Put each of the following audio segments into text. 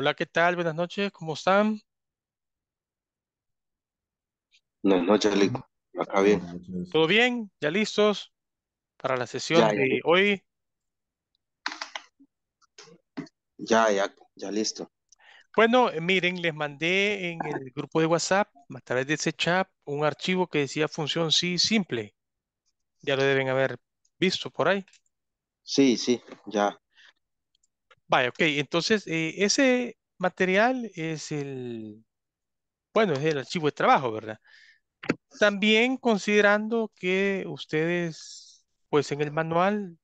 Hola, ¿qué tal? Buenas noches, ¿cómo están? Buenas noches, Lico. Mm, Acá bien. ¿Todo bien? ¿Ya listos para la sesión de hoy? ya, ya, ya listo. Bueno, eh, miren, les mandé en el grupo de WhatsApp, a través de ese chat, un archivo que decía función sí simple. Ya lo deben haber visto por ahí. Sí, sí, ya. Vaya, ok, entonces eh, ese material es el, bueno, es el archivo de trabajo, ¿verdad? También considerando que ustedes, pues en el manual,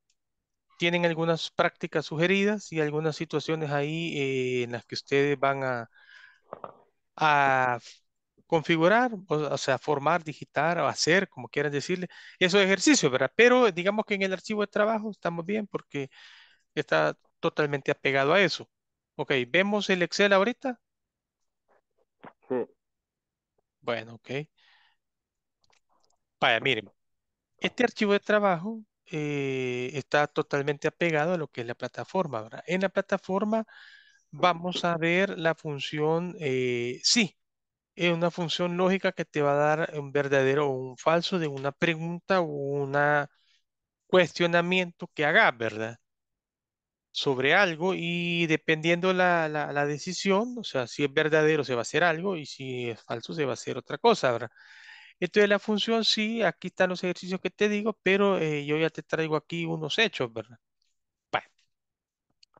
tienen algunas prácticas sugeridas y algunas situaciones ahí eh, en las que ustedes van a, a configurar, o, o, sea, formar, digitar o hacer, como quieran decirle, esos ejercicios, ¿verdad? Pero digamos que en el archivo de trabajo estamos bien porque está totalmente apegado a eso. Ok, ¿vemos el Excel ahorita? Sí. Bueno, ok. Vaya, miren, este archivo de trabajo eh, está totalmente apegado a lo que es la plataforma. ¿verdad? En la plataforma vamos a ver la función eh, sí. Es una función lógica que te va a dar un verdadero o un falso de una pregunta o un cuestionamiento que hagas, ¿verdad? sobre algo y dependiendo la, la, decisión, o sea, si es verdadero se va a hacer algo y si es falso se va a hacer otra cosa, ¿verdad? Entonces la función sí, aquí están los ejercicios que te digo, pero eh, yo ya te traigo aquí unos hechos, ¿verdad? Bueno.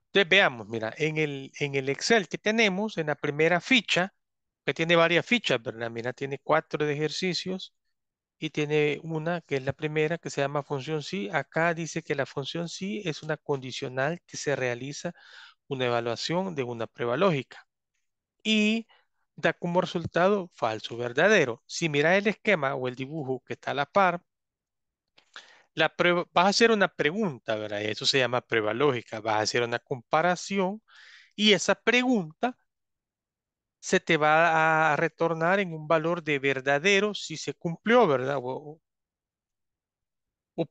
Entonces veamos, mira, en el, en el Excel que tenemos, en la primera ficha, que tiene varias fichas, ¿verdad? Mira, tiene cuatro de ejercicios, y tiene una que es la primera que se llama función si Acá dice que la función si es una condicional que se realiza una evaluación de una prueba lógica y da como resultado falso verdadero. Si miras el esquema o el dibujo que está a la par, la vas a hacer una pregunta, ¿verdad? Eso se llama prueba lógica. Vas a hacer una comparación y esa pregunta se te va a retornar en un valor de verdadero si se cumplió, ¿verdad? O,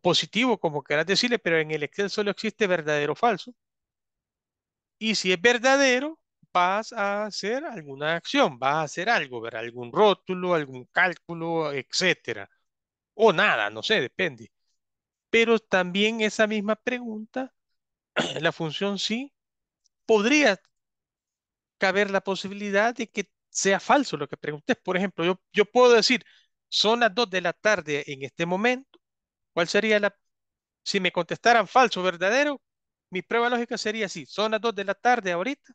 positivo, como quieras decirle, pero en el Excel solo existe verdadero o falso. Y si es verdadero, vas a hacer alguna acción, vas a hacer algo, ¿verdad? Algún rótulo, algún cálculo, etcétera. O nada, no sé, depende. Pero también esa misma pregunta, la función sí, podría caber la posibilidad de que sea falso lo que preguntes. Por ejemplo, yo, yo puedo decir, son las 2 de la tarde en este momento, ¿cuál sería la... Si me contestaran falso verdadero, mi prueba lógica sería así, son las 2 de la tarde ahorita.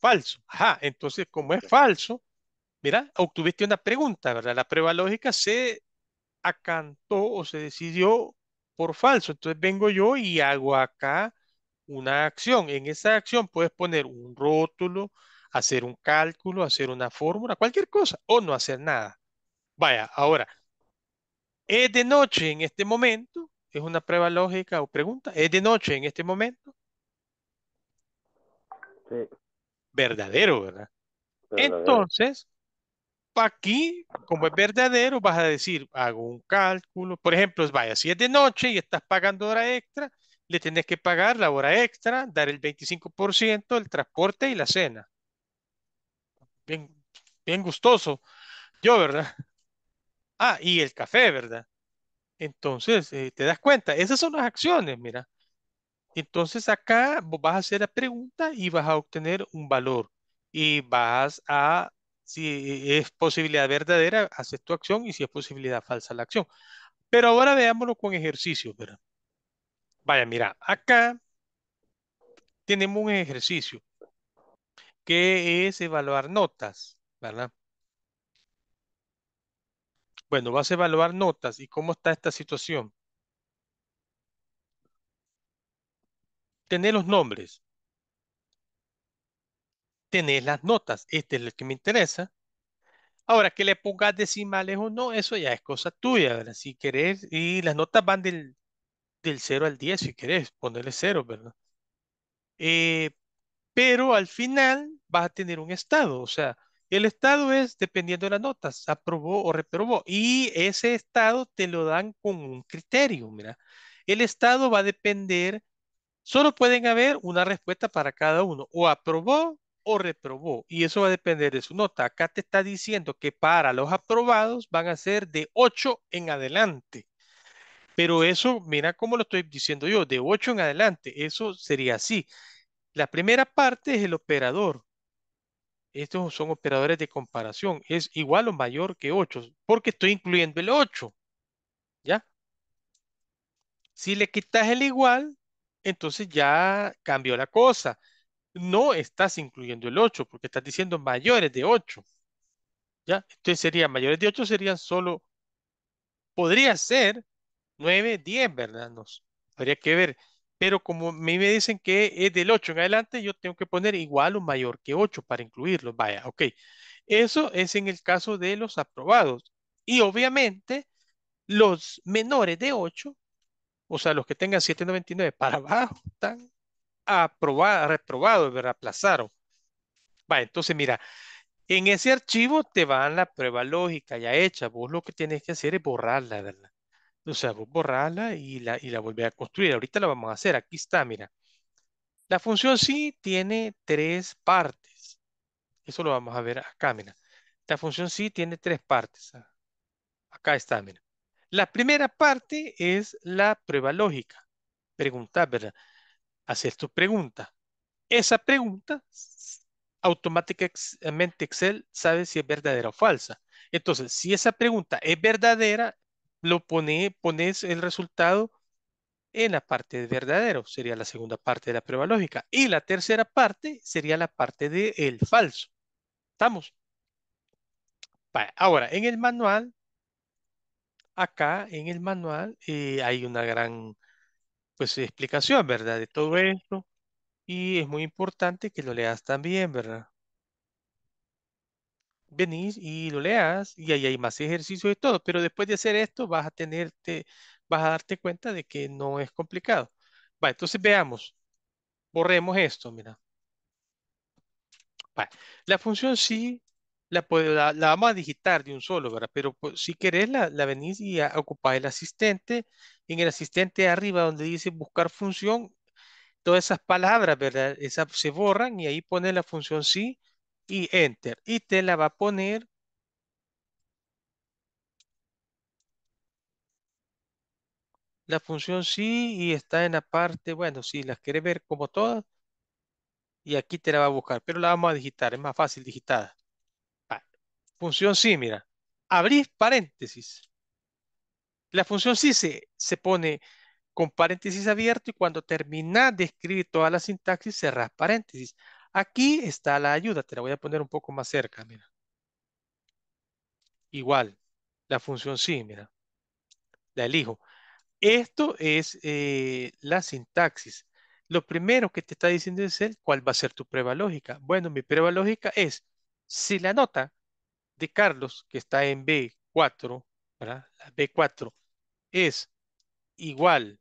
Falso. Ajá, entonces como es falso, mira, obtuviste una pregunta, ¿verdad? La prueba lógica se acantó o se decidió por falso. Entonces vengo yo y hago acá una acción. En esa acción puedes poner un rótulo, hacer un cálculo, hacer una fórmula, cualquier cosa, o no hacer nada. Vaya, ahora, ¿es de noche en este momento? Es una prueba lógica o pregunta. ¿Es de noche en este momento? Sí. Verdadero, ¿verdad? entonces Entonces, aquí, como es verdadero, vas a decir, hago un cálculo. Por ejemplo, vaya, si es de noche y estás pagando hora extra, le tenés que pagar la hora extra, dar el 25%, el transporte y la cena. Bien, bien gustoso. Yo, ¿verdad? Ah, y el café, ¿verdad? Entonces, eh, te das cuenta, esas son las acciones, mira. Entonces acá vas a hacer la pregunta y vas a obtener un valor. Y vas a, si es posibilidad verdadera, haces tu acción y si es posibilidad falsa la acción. Pero ahora veámoslo con ejercicios, ¿verdad? Vaya, mira, acá tenemos un ejercicio que es evaluar notas, ¿verdad? Bueno, vas a evaluar notas y cómo está esta situación. Tener los nombres. Tener las notas. Este es lo que me interesa. Ahora, que le pongas decimales o no, eso ya es cosa tuya, ¿verdad? Si querés, y las notas van del del 0 al 10, si querés, ponerle 0, ¿verdad? Eh, pero al final vas a tener un estado, o sea, el estado es dependiendo de las notas, aprobó o reprobó, y ese estado te lo dan con un criterio, mira. El estado va a depender, solo pueden haber una respuesta para cada uno, o aprobó o reprobó, y eso va a depender de su nota. Acá te está diciendo que para los aprobados van a ser de 8 en adelante. Pero eso, mira cómo lo estoy diciendo yo, de 8 en adelante, eso sería así. La primera parte es el operador. Estos son operadores de comparación. Es igual o mayor que 8, porque estoy incluyendo el 8. ¿Ya? Si le quitas el igual, entonces ya cambió la cosa. No estás incluyendo el 8, porque estás diciendo mayores de 8. ¿Ya? Entonces sería mayores de 8 serían solo. Podría ser 9, 10, ¿verdad? Nos, habría que ver. Pero como me dicen que es del 8 en adelante, yo tengo que poner igual o mayor que 8 para incluirlo, Vaya, ok. Eso es en el caso de los aprobados. Y obviamente, los menores de 8, o sea, los que tengan 799 para abajo, están aprobados, reprobados, ¿verdad? Aplazaron. Vaya, entonces mira, en ese archivo te van la prueba lógica ya hecha. Vos lo que tienes que hacer es borrarla, ¿verdad? O sea, vos borrarla y la, y la volver a construir. Ahorita la vamos a hacer. Aquí está, mira. La función sí tiene tres partes. Eso lo vamos a ver acá, mira. La función sí tiene tres partes. Ah, acá está, mira. La primera parte es la prueba lógica. Preguntar, ¿verdad? Hacer tu pregunta. Esa pregunta automáticamente Excel sabe si es verdadera o falsa. Entonces, si esa pregunta es verdadera, lo pone, pones el resultado en la parte de verdadero, sería la segunda parte de la prueba lógica. Y la tercera parte sería la parte del el falso. ¿Estamos? Ahora, en el manual, acá en el manual eh, hay una gran pues explicación, ¿verdad? De todo esto. Y es muy importante que lo leas también, ¿verdad? venís y lo leas y ahí hay más ejercicios y todo, pero después de hacer esto vas a tenerte, vas a darte cuenta de que no es complicado. entonces veamos, borremos esto, mira. la función sí la, la, vamos a digitar de un solo, ¿verdad? Pero pues, si querés la, la venís y ocupáis el asistente, en el asistente arriba donde dice buscar función, todas esas palabras, ¿verdad? esa se borran y ahí pone la función sí y enter. Y te la va a poner la función sí y está en la parte, bueno, si las quieres ver como todas, y aquí te la va a buscar, pero la vamos a digitar, es más fácil digitada. Función sí, mira, abrís paréntesis. La función sí se, pone con paréntesis abierto y cuando termina de escribir toda la sintaxis, cerrás paréntesis. Aquí está la ayuda, te la voy a poner un poco más cerca, mira. Igual, la función sí, mira. La elijo. Esto es eh, la sintaxis. Lo primero que te está diciendo es el cuál va a ser tu prueba lógica. Bueno, mi prueba lógica es si la nota de Carlos, que está en B4, ¿verdad? B4 es igual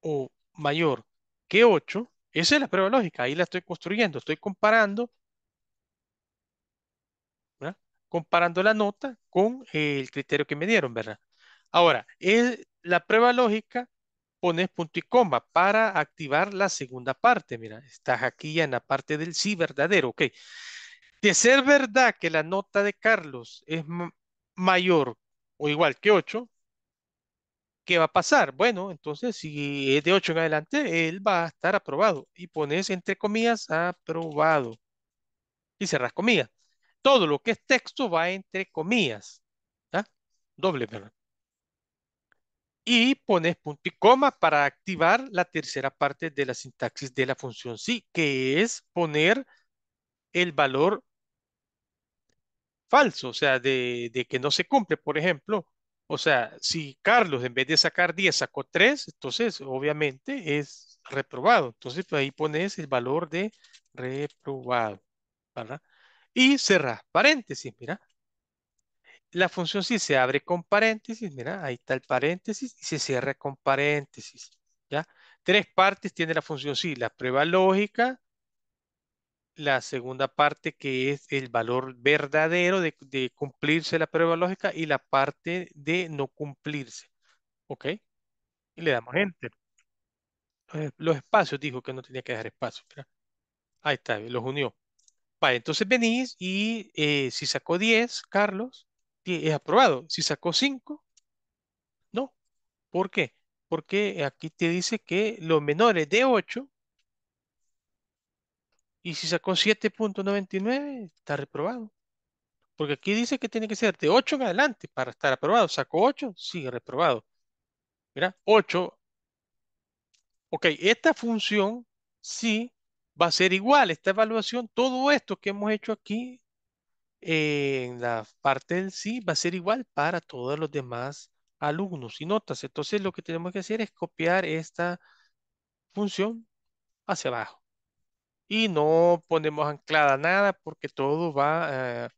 o mayor que 8, esa es la prueba lógica, ahí la estoy construyendo, estoy comparando, comparando la nota con eh, el criterio que me dieron, ¿verdad? Ahora, la prueba lógica pones punto y coma para activar la segunda parte. Mira, estás aquí ya en la parte del sí verdadero. Ok. De ser verdad que la nota de Carlos es mayor o igual que 8, ¿Qué va a pasar? Bueno, entonces si es de 8 en adelante, él va a estar aprobado. Y pones entre comillas aprobado. Y cerras comillas. Todo lo que es texto va entre comillas. Doble, ¿verdad? Y pones punto y coma para activar la tercera parte de la sintaxis de la función sí, que es poner el valor falso, o sea, de que no se cumple, por ejemplo, o sea, si Carlos en vez de sacar 10 sacó 3, entonces obviamente es reprobado. Entonces pues, ahí pones el valor de reprobado. ¿verdad? Y cerrar paréntesis, mira. La función si se abre con paréntesis, mira, ahí está el paréntesis y se cierra con paréntesis. ¿ya? Tres partes tiene la función si, la prueba lógica, la segunda parte que es el valor verdadero de, cumplirse la prueba lógica y la parte de no cumplirse. ¿Ok? Y le damos enter. Eh, los, espacios, dijo que no tenía que dejar espacio. Ahí está, los unió. Vale, entonces venís y eh, si sacó 10, Carlos, es aprobado. Si sacó 5, no. ¿Por qué? Porque aquí te dice que los menores de 8 y si sacó 7.99, está reprobado. Porque aquí dice que tiene que ser de 8 en adelante para estar aprobado. Sacó 8, sigue reprobado. Mira, 8. Ok, esta función sí va a ser igual. Esta evaluación, todo esto que hemos hecho aquí eh, en la parte del sí va a ser igual para todos los demás alumnos y notas. Entonces lo que tenemos que hacer es copiar esta función hacia abajo y no ponemos anclada nada porque todo va eh,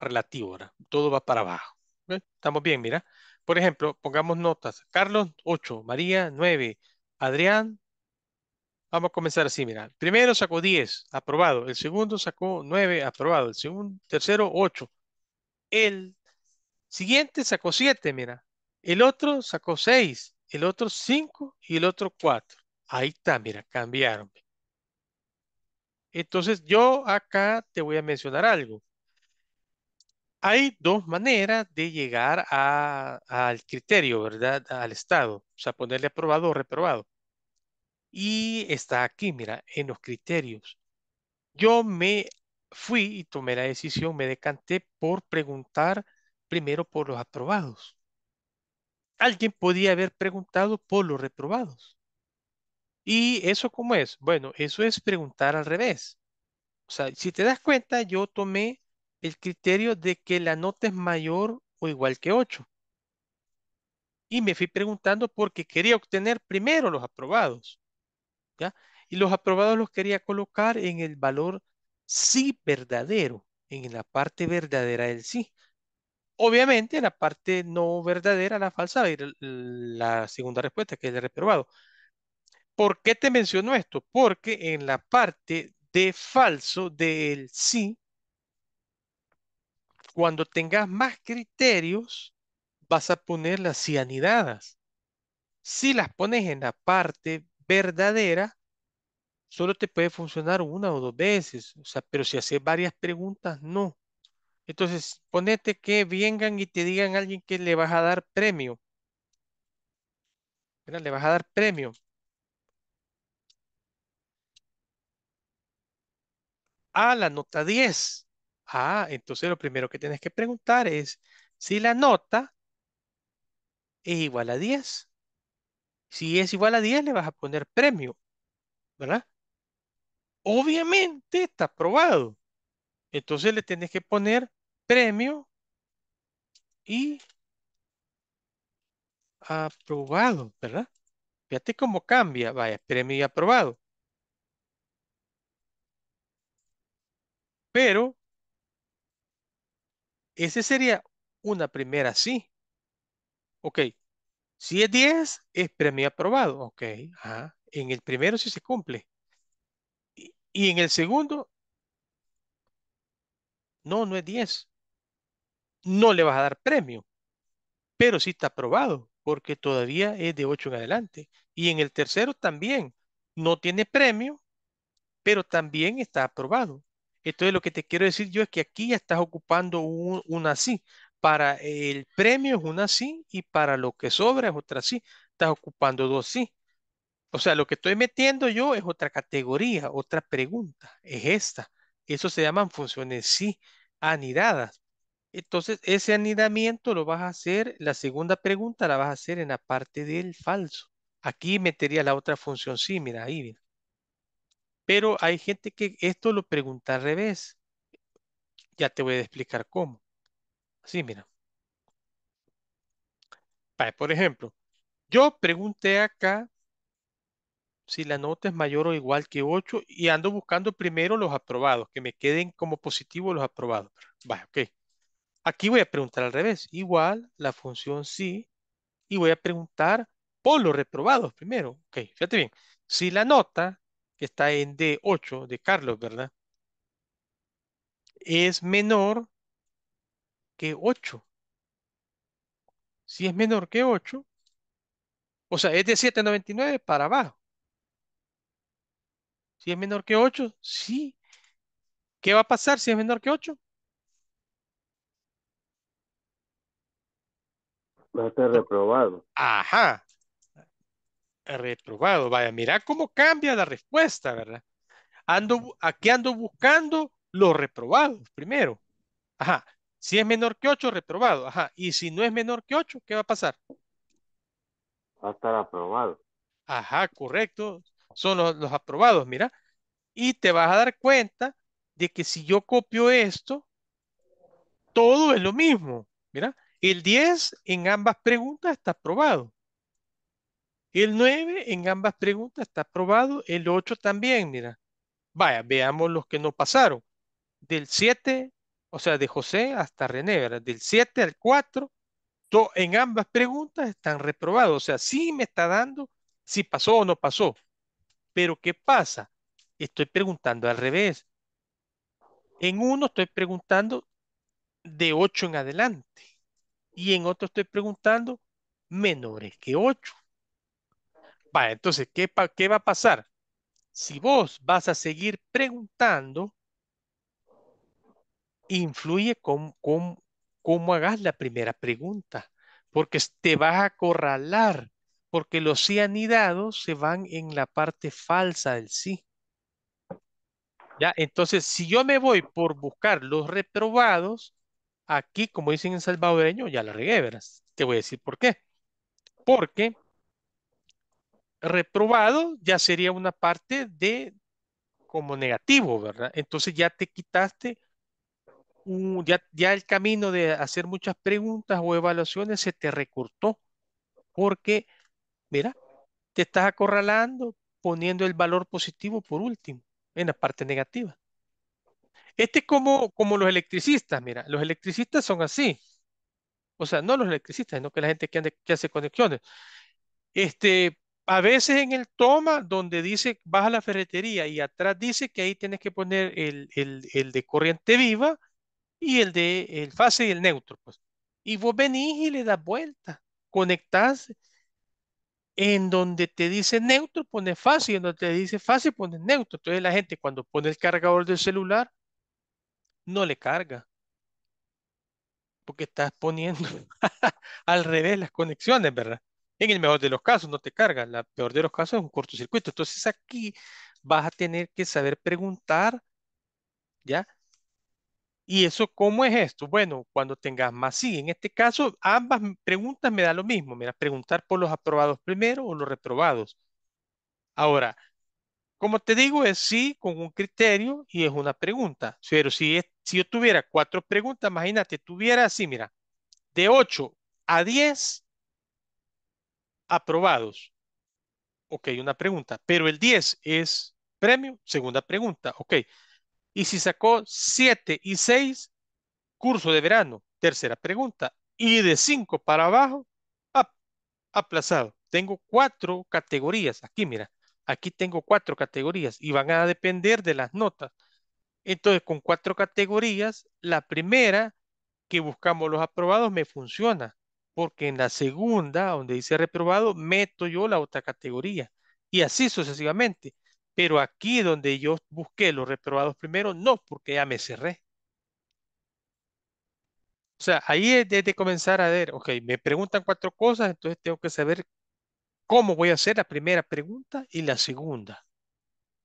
relativo, Todo va para abajo. Estamos bien, mira. Por ejemplo, pongamos notas. Carlos, 8. María, 9. Adrián, vamos a comenzar así, mira. primero sacó 10, aprobado. El segundo sacó 9, aprobado. El segundo, tercero, 8. El siguiente sacó 7, mira. El otro sacó 6, el otro 5 y el otro 4. Ahí está, mira, cambiaron. Entonces yo acá te voy a mencionar algo. Hay dos maneras de llegar al criterio, ¿verdad? Al estado. O sea, ponerle aprobado o reprobado. Y está aquí, mira, en los criterios. Yo me fui y tomé la decisión, me decanté por preguntar primero por los aprobados. Alguien podía haber preguntado por los reprobados. ¿Y eso cómo es? Bueno, eso es preguntar al revés. O sea, si te das cuenta, yo tomé el criterio de que la nota es mayor o igual que 8. Y me fui preguntando porque quería obtener primero los aprobados. ¿ya? Y los aprobados los quería colocar en el valor sí verdadero, en la parte verdadera del sí. Obviamente, la parte no verdadera, la falsa, la segunda respuesta, que es el reprobado. ¿Por qué te menciono esto? Porque en la parte de falso del sí, cuando tengas más criterios, vas a poner las cianidadas. Si las pones en la parte verdadera, solo te puede funcionar una o dos veces. O sea, pero si haces varias preguntas, no. Entonces, ponete que vengan y te digan a alguien que le vas a dar premio. le vas a dar premio. a la nota 10. Ah, entonces lo primero que tienes que preguntar es si la nota es igual a 10. Si es igual a 10, le vas a poner premio, ¿verdad? Obviamente está aprobado. Entonces le tienes que poner premio y aprobado, ¿verdad? Fíjate cómo cambia, vaya, premio y aprobado. Pero ese sería una primera sí. Ok. Si es 10, es premio aprobado. Ok. En el primero sí se cumple. Y, y en el segundo, no, no es 10. No le vas a dar premio. Pero sí está aprobado, porque todavía es de 8 en adelante. Y en el tercero también. No tiene premio, pero también está aprobado. Entonces lo que te quiero decir yo es que aquí ya estás ocupando una sí. Para el premio es una sí y para lo que sobra es otra sí. Estás ocupando dos sí. O sea, lo que estoy metiendo yo es otra categoría, otra pregunta. Es esta. Eso se llaman funciones sí anidadas. Entonces, ese anidamiento lo vas a hacer, la segunda pregunta la vas a hacer en la parte del falso. Aquí metería la otra función sí, mira ahí, pero hay gente que esto lo pregunta al revés. Ya te voy a explicar cómo. Así, mira. Por ejemplo, yo pregunté acá si la nota es mayor o igual que 8 y ando buscando primero los aprobados, que me queden como positivos los aprobados. Vale, ok. Aquí voy a preguntar al revés. Igual la función sí y voy a preguntar por los reprobados primero. Ok, fíjate bien. Si la nota que está en D8 de Carlos, ¿verdad? Es menor que 8. Si es menor que 8, o sea, es de 7.99 para abajo. Si es menor que 8, sí. ¿Qué va a pasar si es menor que 8? Va a estar reprobado. Ajá reprobado. Vaya, mira cómo cambia la respuesta, ¿verdad? Ando, aquí ando buscando los reprobados primero. Ajá. Si es menor que 8, reprobado. Ajá. Y si no es menor que 8, ¿qué va a pasar? Va a estar aprobado. Ajá, correcto. Son los, los aprobados, mira. Y te vas a dar cuenta de que si yo copio esto, todo es lo mismo. Mira, el 10 en ambas preguntas está aprobado. El 9 en ambas preguntas está aprobado, el 8 también, mira. Vaya, veamos los que no pasaron. Del 7, o sea, de José hasta René, Del 7 al 4, en ambas preguntas están reprobados. O sea, sí me está dando si pasó o no pasó. Pero ¿qué pasa? Estoy preguntando al revés. En uno estoy preguntando de 8 en adelante. Y en otro estoy preguntando menores que 8 entonces, ¿qué, ¿qué va a pasar? Si vos vas a seguir preguntando, influye con, cómo hagas la primera pregunta, porque te vas a acorralar, porque los sí anidados se van en la parte falsa del sí. ¿Ya? Entonces, si yo me voy por buscar los reprobados, aquí, como dicen en salvadoreño, ya la regué, verás. Te voy a decir por qué. Porque reprobado ya sería una parte de como negativo, ¿verdad? Entonces ya te quitaste, ya, ya el camino de hacer muchas preguntas o evaluaciones se te recortó, porque, mira, te estás acorralando poniendo el valor positivo por último, en la parte negativa. Este es como, como los electricistas, mira, los electricistas son así. O sea, no los electricistas, sino que la gente que, que hace conexiones. Este, a veces en el toma donde dice vas a la ferretería y atrás dice que ahí tienes que poner el, el, de corriente viva y el de el fase y el neutro. Pues. Y vos venís y le das vuelta, conectás en donde te dice neutro pones fase y en donde te dice fase pones neutro. Entonces la gente cuando pone el cargador del celular no le carga porque estás poniendo al revés las conexiones, ¿verdad? En el mejor de los casos no te cargas. la peor de los casos es un cortocircuito. Entonces aquí vas a tener que saber preguntar, ¿ya? ¿Y eso cómo es esto? Bueno, cuando tengas más sí. En este caso, ambas preguntas me da lo mismo. Mira, preguntar por los aprobados primero o los reprobados. Ahora, como te digo, es sí con un criterio y es una pregunta. Pero si, si yo tuviera cuatro preguntas, imagínate, tuviera así, mira, de 8 a 10, aprobados. Ok, una pregunta. Pero el 10 es premio. Segunda pregunta. Ok. Y si sacó 7 y 6, curso de verano. Tercera pregunta. Y de 5 para abajo, aplazado. Tengo cuatro categorías. Aquí, mira. Aquí tengo cuatro categorías y van a depender de las notas. Entonces, con cuatro categorías, la primera que buscamos los aprobados me funciona porque en la segunda, donde dice reprobado, meto yo la otra categoría y así sucesivamente. Pero aquí donde yo busqué los reprobados primero, no, porque ya me cerré. O sea, ahí es de, comenzar a ver, ok, me preguntan cuatro cosas, entonces tengo que saber cómo voy a hacer la primera pregunta y la segunda.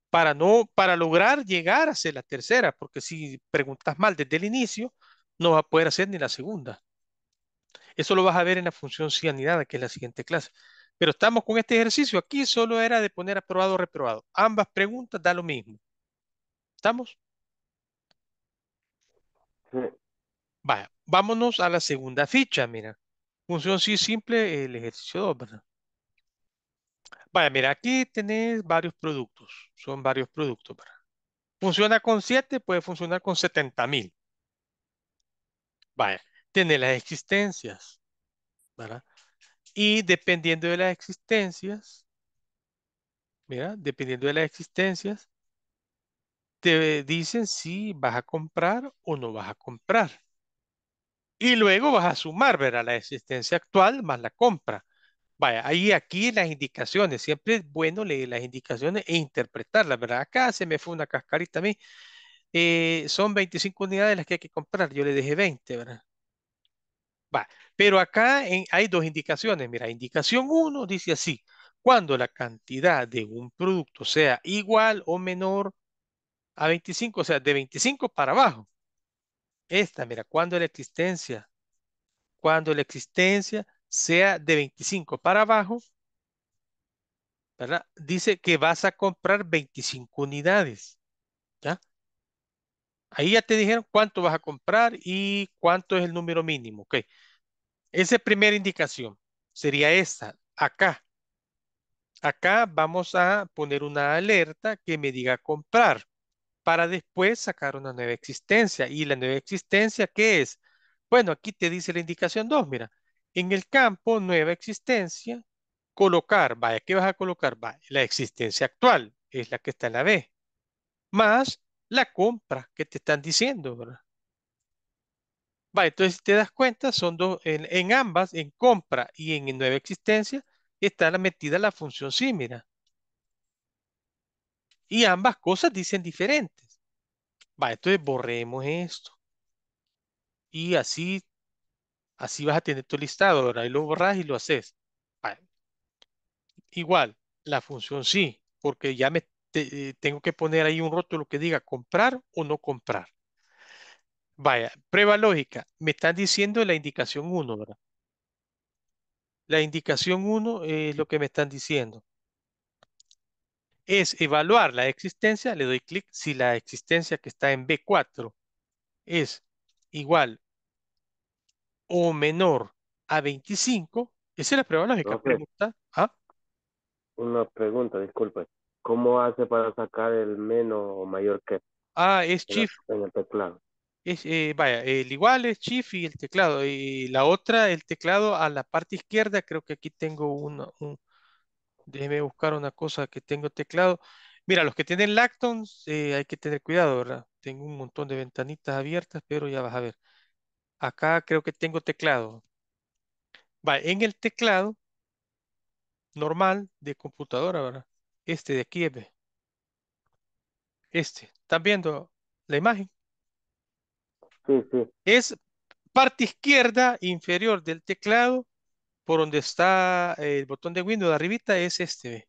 Para, no, para lograr llegar a hacer la tercera, porque si preguntas mal desde el inicio, no va a poder hacer ni la segunda. Eso lo vas a ver en la función sí anidada, que es la siguiente clase. Pero estamos con este ejercicio. Aquí solo era de poner aprobado o reprobado. Ambas preguntas da lo mismo. ¿Estamos? Sí. Vaya, vámonos a la segunda ficha, mira. Función sí simple, el ejercicio 2, ¿verdad? Vaya, mira, aquí tenés varios productos. Son varios productos, ¿verdad? Funciona con 7, puede funcionar con 70.000. Vaya, tener las existencias, ¿verdad? Y dependiendo de las existencias, mira, dependiendo de las existencias, te dicen si vas a comprar o no vas a comprar. Y luego vas a sumar, ¿verdad? La existencia actual más la compra. Vaya, ahí aquí las indicaciones, siempre es bueno leer las indicaciones e interpretarlas, ¿verdad? Acá se me fue una cascarita a mí. Eh, son 25 unidades las que hay que comprar, yo le dejé 20, ¿verdad? pero acá hay dos indicaciones. Mira, indicación 1 dice así, cuando la cantidad de un producto sea igual o menor a 25, o sea, de 25 para abajo. Esta, mira, cuando la existencia, cuando la existencia sea de 25 para abajo, ¿verdad? Dice que vas a comprar 25 unidades, ¿ya? Ahí ya te dijeron cuánto vas a comprar y cuánto es el número mínimo, ¿ok? Esa primera indicación sería esta, acá. Acá vamos a poner una alerta que me diga comprar para después sacar una nueva existencia. ¿Y la nueva existencia qué es? Bueno, aquí te dice la indicación 2, mira. En el campo nueva existencia, colocar, vaya, ¿qué vas a colocar? va la existencia actual, es la que está en la B, más la compra que te están diciendo, ¿verdad? entonces si te das cuenta, son dos, en, ambas, en compra y en nueva existencia, está metida la función mira. Y ambas cosas dicen diferentes. entonces borremos esto. Y así, así vas a tener tu listado. Ahora ahí lo borras y lo haces. Igual, la función sí, porque ya me eh, tengo que poner ahí un lo que diga comprar o no comprar. Vaya, prueba lógica. Me están diciendo la indicación 1, ¿verdad? La indicación 1 es lo que me están diciendo. Es evaluar la existencia, le doy clic si la existencia que está en B4 es igual o menor a 25. Esa es la prueba lógica. Pregunta. ¿ah? Una pregunta, disculpe. ¿Cómo hace para sacar el menos o mayor que? Ah, es Shift. En el teclado. Eh, vaya, el igual es shift y el teclado. Y la otra, el teclado a la parte izquierda, creo que aquí tengo uno un, déjeme buscar una cosa que tengo teclado. Mira, los que tienen Lactons eh, hay que tener cuidado, ¿verdad? Tengo un montón de ventanitas abiertas, pero ya vas a ver. Acá creo que tengo teclado. Va, en el teclado normal de computadora, ¿verdad? Este de aquí, Este. ¿Están viendo la imagen? Es parte izquierda inferior del teclado, por donde está el botón de Windows de arribita, es este.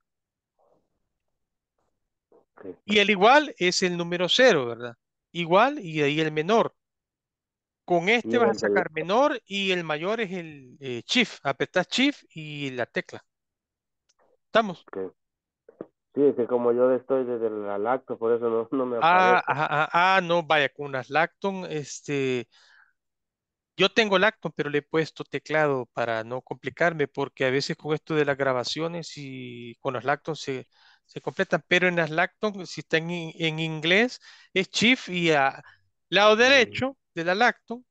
Y el igual es el número 0, ¿verdad? Igual y ahí el menor. Con este vas a sacar menor y el mayor es el eh, shift. Apretas shift y la tecla. ¿Estamos? Sí, es que como yo estoy desde la lacto, por eso no, me ah, ah, ah, no, vaya, con las lacton, este, yo tengo lacton, pero le he puesto teclado para no complicarme, porque a veces con esto de las grabaciones y con las lacton se, completan, pero en las lacton, si están en, inglés, es chief y a lado derecho de la lacton,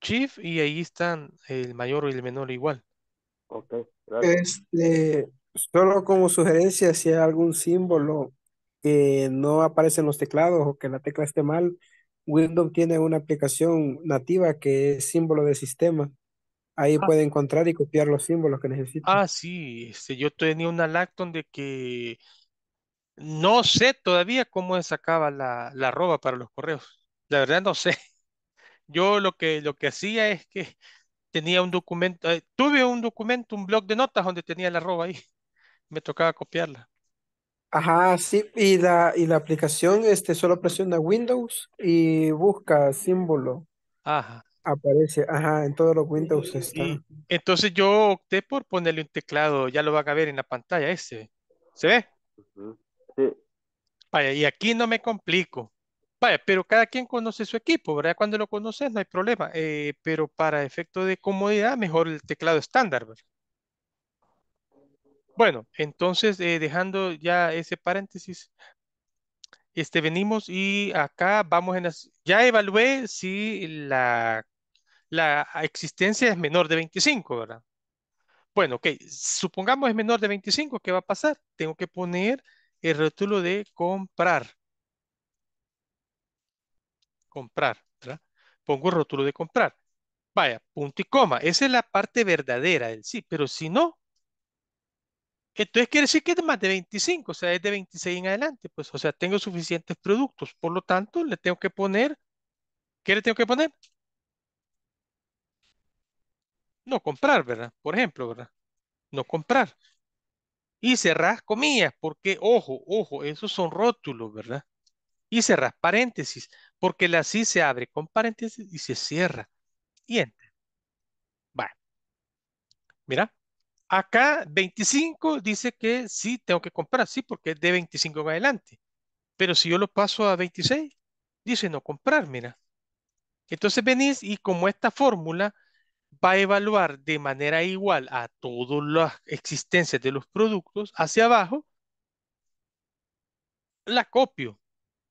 chief, y ahí están el mayor y el menor igual. Ok, gracias. Este, Solo como sugerencia, si hay algún símbolo que no aparece en los teclados o que la tecla esté mal, Windows tiene una aplicación nativa que es símbolo de sistema. Ahí ah. puede encontrar y copiar los símbolos que necesita. ah, sí, este, yo tenía una lac donde que no sé todavía cómo sacaba la, la arroba para los correos. La verdad no sé. Yo lo que, lo que hacía es que tenía un documento, eh, tuve un documento, un blog de notas donde tenía la arroba ahí me tocaba copiarla. Ajá, sí, y la, y la aplicación este, solo presiona Windows y busca símbolo. Ajá. Aparece, ajá, en todos los Windows está. entonces yo opté por ponerle un teclado, ya lo van a ver en la pantalla ese. ¿Se ve? Vaya, y aquí no me complico. Vaya, pero cada quien conoce su equipo, ¿verdad? Cuando lo conoces no hay problema, eh, pero para efecto de comodidad, mejor el teclado estándar, ¿verdad? Bueno, entonces eh, dejando ya ese paréntesis, este, venimos y acá vamos en las, ya evalué si la, la existencia es menor de 25, ¿verdad? Bueno, ok, supongamos es menor de 25, ¿qué va a pasar? Tengo que poner el rótulo de comprar. Comprar, ¿verdad? Pongo el rótulo de comprar. Vaya, punto y coma. Esa es la parte verdadera del sí, pero si no, entonces quiere decir que es más de 25, o sea, es de 26 en adelante, pues, o sea, tengo suficientes productos, por lo tanto, le tengo que poner, ¿qué le tengo que poner? No comprar, ¿verdad? Por ejemplo, ¿verdad? No comprar. Y cerrar comillas, porque, ojo, ojo, esos son rótulos, ¿verdad? Y cerrar paréntesis, porque la sí se abre con paréntesis y se cierra. Y entra Vale. Mira. Acá 25 dice que sí, tengo que comprar, sí, porque es de 25 en adelante. Pero si yo lo paso a 26, dice no comprar, mira. Entonces venís y como esta fórmula va a evaluar de manera igual a todas las existencias de los productos hacia abajo, la copio.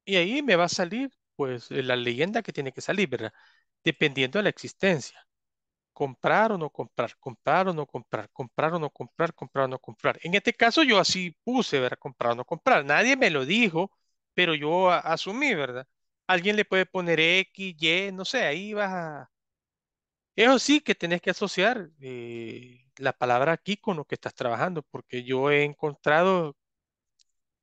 Y ahí me va a salir pues la leyenda que tiene que salir, Dependiendo de la existencia comprar o no comprar, comprar o no comprar, comprar o no comprar, comprar o no comprar. En este caso yo así puse, ¿verdad? Comprar o no comprar. Nadie me lo dijo, pero yo asumí, ¿verdad? Alguien le puede poner X, Y, no sé, ahí vas a... Eso sí que tenés que asociar eh, la palabra aquí con lo que estás trabajando, porque yo he encontrado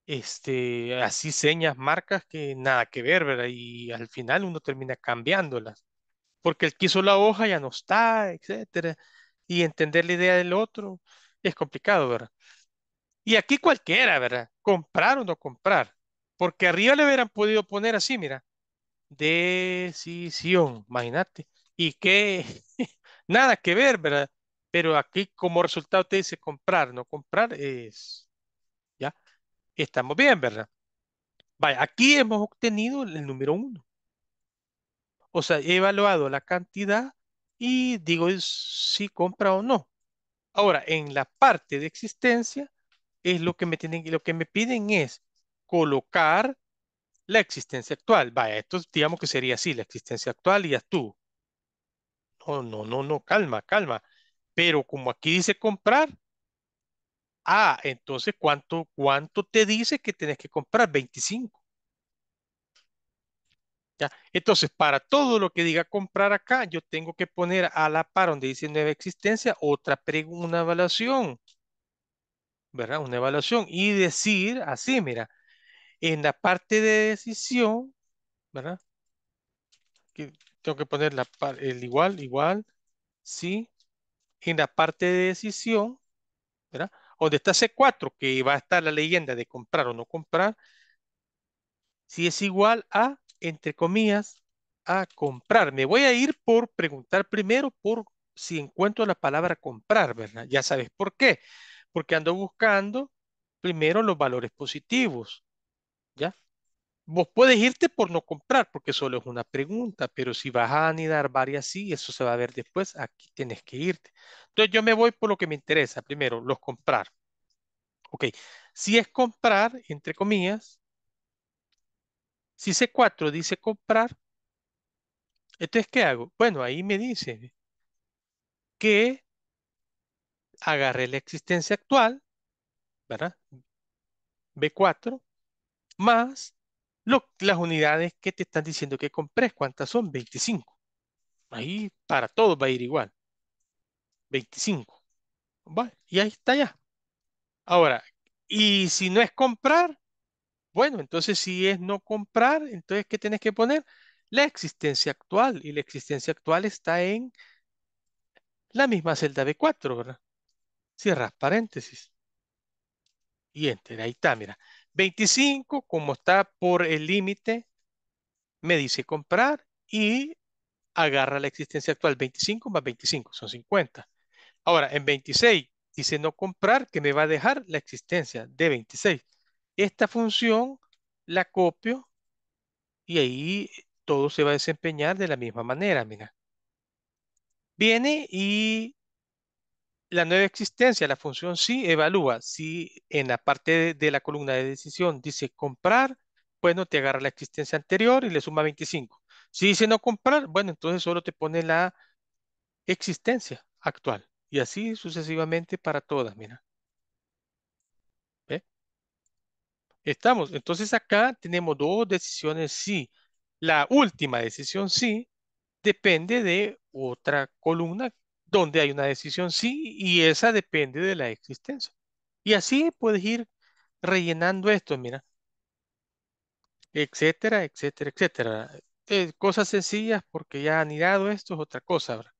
este, así señas, marcas que nada que ver, ¿verdad? Y al final uno termina cambiándolas porque el que la hoja ya no está, etcétera, y entender la idea del otro es complicado, ¿verdad? Y aquí cualquiera, ¿verdad? Comprar o no comprar, porque arriba le hubieran podido poner así, mira, decisión, imagínate, y que nada que ver, ¿verdad? Pero aquí como resultado te dice comprar, no comprar, es, ya, estamos bien, ¿verdad? Vaya, aquí hemos obtenido el número uno o sea, he evaluado la cantidad y digo si compra o no. Ahora, en la parte de existencia, es lo que me tienen, lo que me piden es colocar la existencia actual. Vaya, esto digamos que sería así, la existencia actual y ya tú. No, no, no, no, calma, calma. Pero como aquí dice comprar, ah, entonces ¿cuánto, cuánto te dice que tenés que comprar? 25. Entonces, para todo lo que diga comprar acá, yo tengo que poner a la par donde dice nueva existencia otra una evaluación, ¿verdad? Una evaluación y decir así, mira, en la parte de decisión, ¿verdad? tengo que poner la el igual, igual, sí. En la parte de decisión, ¿verdad? Donde está C4, que va a estar la leyenda de comprar o no comprar, si es igual a entre comillas, a comprar. Me voy a ir por preguntar primero por si encuentro la palabra comprar, ¿verdad? Ya sabes por qué. Porque ando buscando primero los valores positivos, ¿ya? Vos puedes irte por no comprar, porque solo es una pregunta, pero si vas a anidar varias sí, eso se va a ver después, aquí tienes que irte. Entonces yo me voy por lo que me interesa, primero, los comprar. Ok, si es comprar, entre comillas, si C4 dice comprar, entonces, ¿qué hago? Bueno, ahí me dice que agarré la existencia actual, ¿verdad? B4, más las unidades que te están diciendo que compres. ¿Cuántas son? 25. Ahí para todos va a ir igual. 25. ¿Vale? Y ahí está ya. Ahora, y si no es comprar, bueno, entonces si es no comprar, entonces ¿qué tienes que poner? La existencia actual. Y la existencia actual está en la misma celda B4, ¿verdad? Cierras paréntesis. Y enter, ahí está, mira. 25, como está por el límite, me dice comprar y agarra la existencia actual. 25 más 25 son 50. Ahora, en 26 dice no comprar, que me va a dejar la existencia de 26. Esta función la copio y ahí todo se va a desempeñar de la misma manera, mira. Viene y la nueva existencia, la función sí, evalúa. Si en la parte de, la columna de decisión dice comprar, bueno, te agarra la existencia anterior y le suma 25. Si dice no comprar, bueno, entonces solo te pone la existencia actual. Y así sucesivamente para todas, mira. estamos. Entonces acá tenemos dos decisiones sí. La última decisión sí depende de otra columna donde hay una decisión sí y esa depende de la existencia. Y así puedes ir rellenando esto, mira. Etcétera, etcétera, etcétera. Eh, cosas sencillas porque ya han ido esto es otra cosa. ¿verdad?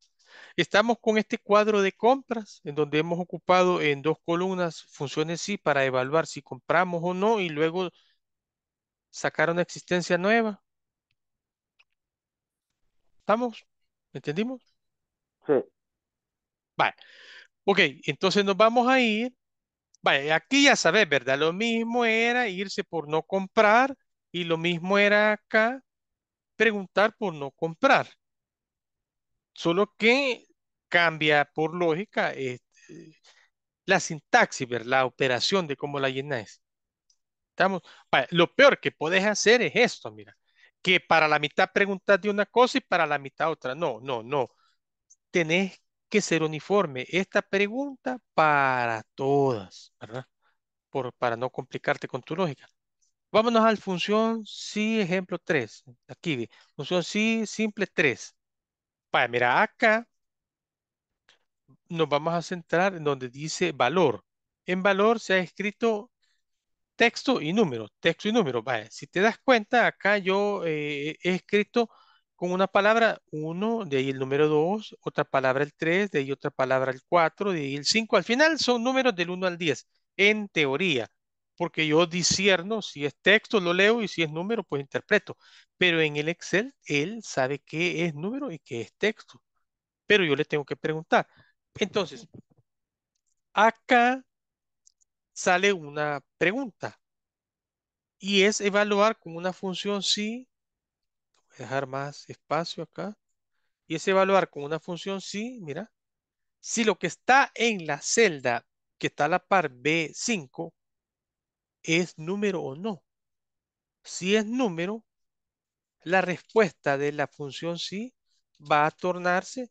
Estamos con este cuadro de compras en donde hemos ocupado en dos columnas funciones sí para evaluar si compramos o no y luego sacar una existencia nueva. ¿Estamos? ¿Entendimos? Sí. Vale. Ok, entonces nos vamos a ir. Vale, aquí ya sabes, ¿verdad? Lo mismo era irse por no comprar y lo mismo era acá preguntar por no comprar. Solo que cambia por lógica eh, eh, la sintaxis, la operación de cómo la es ¿Estamos? lo peor que podés hacer es esto, mira, que para la mitad preguntas de una cosa y para la mitad otra. No, no, no. Tenés que ser uniforme. Esta pregunta para todas, ¿verdad? Por, para no complicarte con tu lógica. Vámonos al función sí, ejemplo 3. Aquí, función sí, simple 3. para mira, acá nos vamos a centrar en donde dice valor. En valor se ha escrito texto y número, texto y número. si te das cuenta, acá yo eh, he escrito con una palabra 1, de ahí el número 2, otra palabra el 3, de ahí otra palabra el 4, de ahí el 5. Al final son números del 1 al 10, en teoría, porque yo disierno, si es texto lo leo y si es número pues interpreto. Pero en el Excel él sabe qué es número y qué es texto. Pero yo le tengo que preguntar, entonces, acá sale una pregunta y es evaluar con una función si, voy a dejar más espacio acá, y es evaluar con una función si, mira, si lo que está en la celda que está a la par B5 es número o no. Si es número, la respuesta de la función si va a tornarse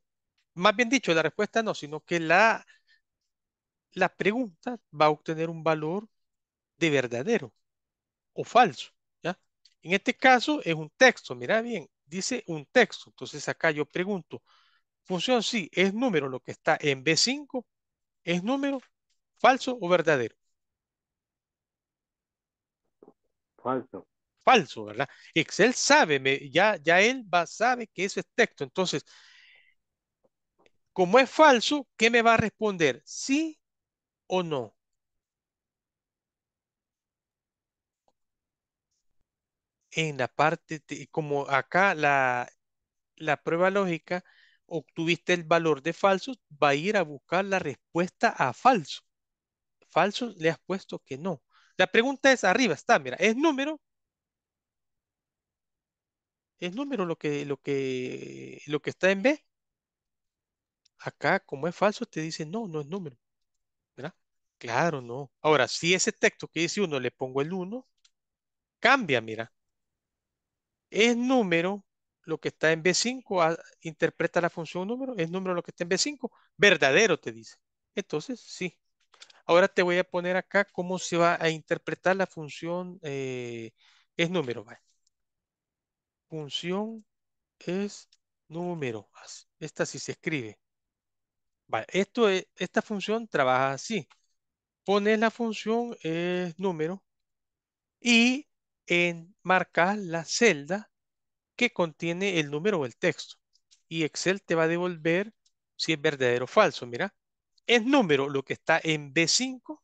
más bien dicho, la respuesta no, sino que la, la pregunta va a obtener un valor de verdadero o falso. ¿ya? En este caso es un texto, mira bien, dice un texto. Entonces acá yo pregunto, función sí, es número lo que está en B5, es número falso o verdadero. Falso. Falso, ¿verdad? Excel sabe, ya, ya él va, sabe que eso es texto. Entonces, como es falso, ¿qué me va a responder? ¿Sí o no? En la parte, como acá la, la prueba lógica, obtuviste el valor de falso, va a ir a buscar la respuesta a falso. Falso le has puesto que no. La pregunta es arriba, está, mira, es número. Es número lo que, lo que, lo que está en B. Acá, como es falso, te dice, no, no es número. ¿Verdad? Claro, no. Ahora, si ese texto que dice 1 le pongo el 1, cambia, mira. Es número lo que está en B5, interpreta la función número, es número lo que está en B5, verdadero te dice. Entonces, sí. Ahora te voy a poner acá cómo se va a interpretar la función eh, es número. Función es número. Esta sí se escribe esto esta función trabaja así. Pones la función número y enmarcas marcas la celda que contiene el número o el texto. Y Excel te va a devolver si es verdadero o falso. Mira, es número lo que está en B5,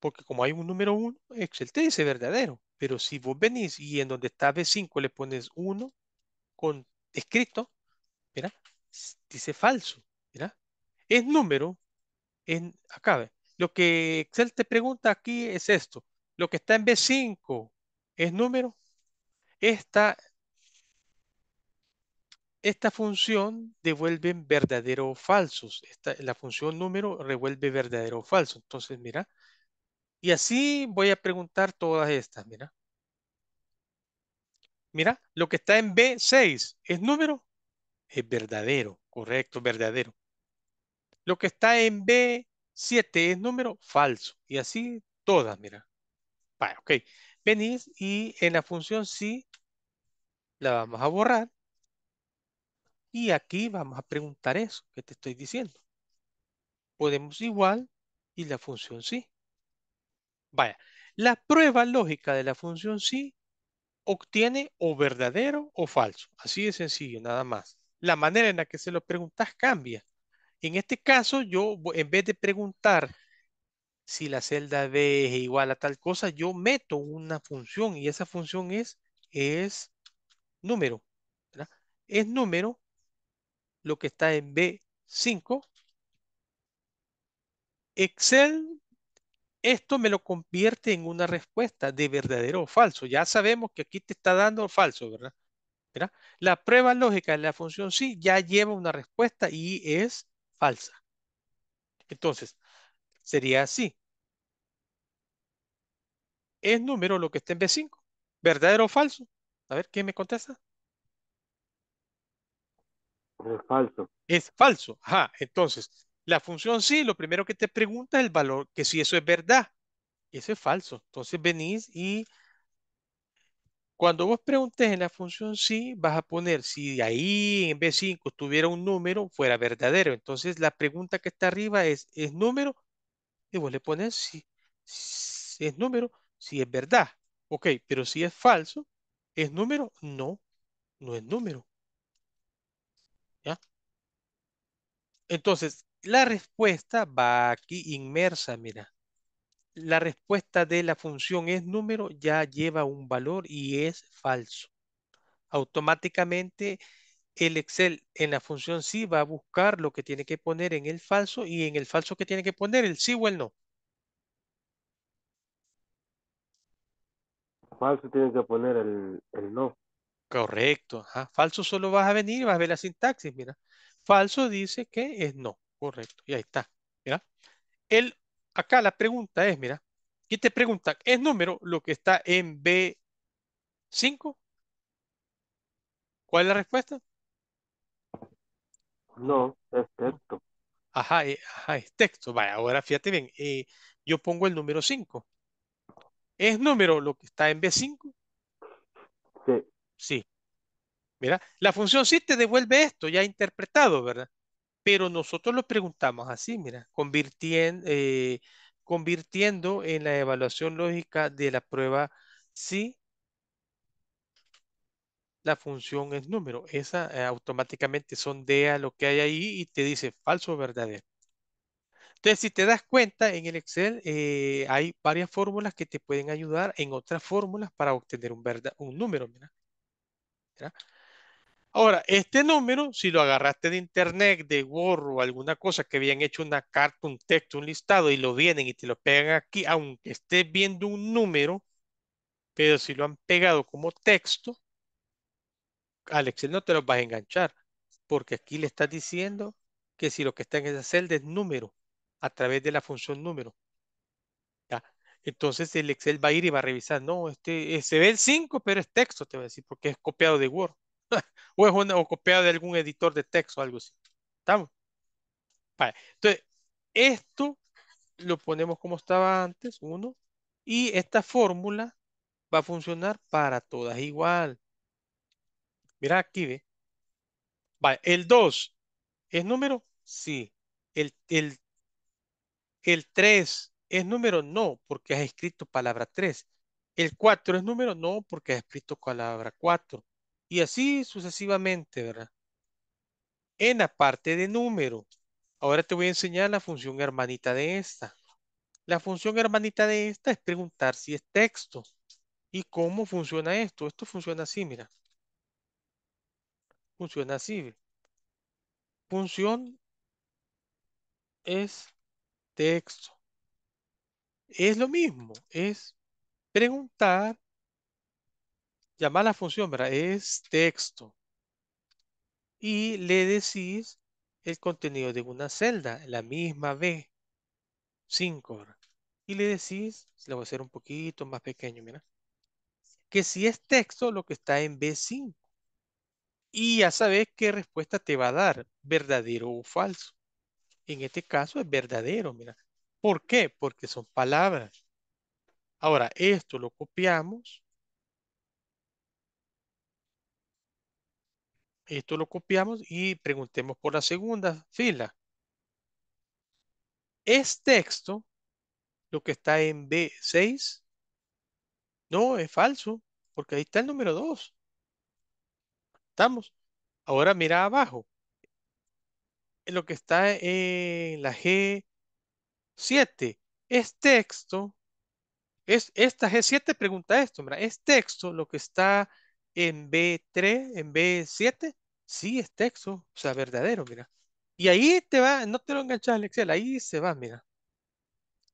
porque como hay un número 1, Excel te dice verdadero. Pero si vos venís y en donde está B5 le pones 1 con escrito, mira, dice falso. Mira, Es número, en, acá, lo que Excel te pregunta aquí es esto. Lo que está en B5 es número. Esta, esta función devuelve verdadero o falsos. Esta, la función número revuelve verdadero o falso. Entonces, mira. Y así voy a preguntar todas estas, mira. Mira, lo que está en B6 es número. Es verdadero, correcto, verdadero. Lo que está en B7 es número falso. Y así todas, mira. Vale, ok. Venís y en la función sí la vamos a borrar. Y aquí vamos a preguntar eso que te estoy diciendo. Podemos igual y la función sí. Vaya, la prueba lógica de la función sí obtiene o verdadero o falso. Así de sencillo, nada más. La manera en la que se lo preguntas cambia. En este caso, yo en vez de preguntar si la celda B es igual a tal cosa, yo meto una función y esa función es, es número. Es número lo que está en B5. Excel, esto me lo convierte en una respuesta de verdadero o falso. Ya sabemos que aquí te está dando falso, ¿verdad? ¿verdad? La prueba lógica de la función sí ya lleva una respuesta y es falsa. Entonces, sería así. Es número lo que está en B5. ¿Verdadero o falso? A ver, ¿qué me contesta? Es falso. Es falso. Ajá. Entonces, la función sí, lo primero que te pregunta es el valor, que si eso es verdad. Eso es falso. Entonces venís y cuando vos preguntes en la función sí, vas a poner si ahí en B5 tuviera un número, fuera verdadero. Entonces la pregunta que está arriba es, ¿es número? Y vos le pones si, es número, si es verdad. Ok, pero si es falso, ¿es número? No, no es número. ¿Ya? Entonces, la respuesta va aquí inmersa, mira la respuesta de la función es número ya lleva un valor y es falso. Automáticamente el Excel en la función sí va a buscar lo que tiene que poner en el falso y en el falso que tiene que poner el sí o el no. Falso tiene que poner el, no. Correcto. Falso solo vas a venir y vas a ver la sintaxis, mira. Falso dice que es no. Correcto. Y ahí está. Mira. El acá la pregunta es, mira, ¿qué te pregunta? ¿Es número lo que está en B5? ¿Cuál es la respuesta? No, es texto. Ajá, eh, es texto. Vaya, ahora fíjate bien, eh, yo pongo el número 5. ¿Es número lo que está en B5? Sí. Sí. Mira, la función sí te devuelve esto ya interpretado, ¿verdad? Pero nosotros lo preguntamos así, mira, eh, convirtiendo, en la evaluación lógica de la prueba si la función es número. Esa eh, automáticamente sondea lo que hay ahí y te dice falso o verdadero. Entonces, si te das cuenta, en el Excel eh, hay varias fórmulas que te pueden ayudar en otras fórmulas para obtener un, número. Mira. ¿Verdad? Ahora, este número, si lo agarraste de internet, de Word o alguna cosa que habían hecho una carta, un texto, un listado y lo vienen y te lo pegan aquí, aunque estés viendo un número, pero si lo han pegado como texto, al Excel no te lo vas a enganchar, porque aquí le estás diciendo que si lo que está en esa celda es número, a través de la función número. Entonces el Excel va a ir y va a revisar, no, este, eh, se ve el 5, pero es texto, te va a decir, porque es copiado de Word. o es una o copiada de algún editor de texto o algo así. ¿Estamos? Vale. Entonces, esto lo ponemos como estaba antes, uno, y esta fórmula va a funcionar para todas igual. Mira aquí, ve. Vale, el 2 es número, sí. El, el, el 3 es número, no, porque has escrito palabra 3. El 4 es número, no, porque has escrito palabra 4. Y así sucesivamente, ¿verdad? En la parte de número, ahora te voy a enseñar la función hermanita de esta. La función hermanita de esta es preguntar si es texto. ¿Y cómo funciona esto? Esto funciona así, mira. Funciona así. Función es texto. Es lo mismo, es preguntar llamar la función, ¿verdad? Es texto. Y le decís el contenido de una celda, la misma B, 5. Y le decís, le voy a hacer un poquito más pequeño, mira. Que si es texto, lo que está en B5. Y ya sabes qué respuesta te va a dar, verdadero o falso. En este caso es verdadero, mira. ¿Por qué? Porque son palabras. Ahora, esto lo copiamos Esto lo copiamos y preguntemos por la segunda fila. Es texto lo que está en B6. No, es falso, porque ahí está el número 2. Estamos. Ahora mira abajo. Lo que está en la G7 es texto. Es, esta G7 pregunta esto, mira, es texto lo que está en B3, en B7, sí es texto, o sea, verdadero, mira. Y ahí te va, no te lo enganchas al Excel, ahí se va, mira.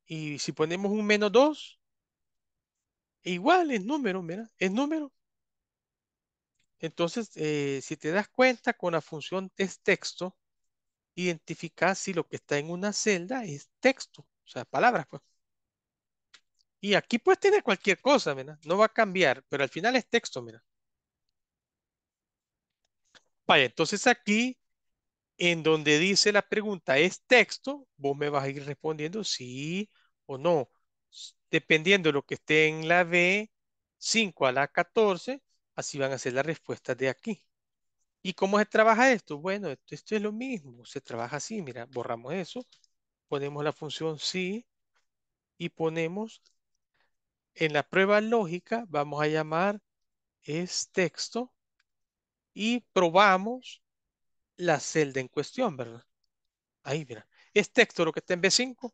Y si ponemos un menos 2, igual es número, mira, es número. Entonces, eh, si te das cuenta con la función es texto, identifica si lo que está en una celda es texto, o sea, palabras, pues. Y aquí puedes tener cualquier cosa, mira, no va a cambiar, pero al final es texto, mira entonces aquí, en donde dice la pregunta es texto, vos me vas a ir respondiendo sí o no. Dependiendo de lo que esté en la B, 5 a la 14, así van a ser las respuestas de aquí. ¿Y cómo se trabaja esto? Bueno, esto, esto, es lo mismo. Se trabaja así, mira, borramos eso. Ponemos la función sí y ponemos en la prueba lógica, vamos a llamar es texto y probamos la celda en cuestión, ¿verdad? Ahí, mira. Es texto lo que está en B5.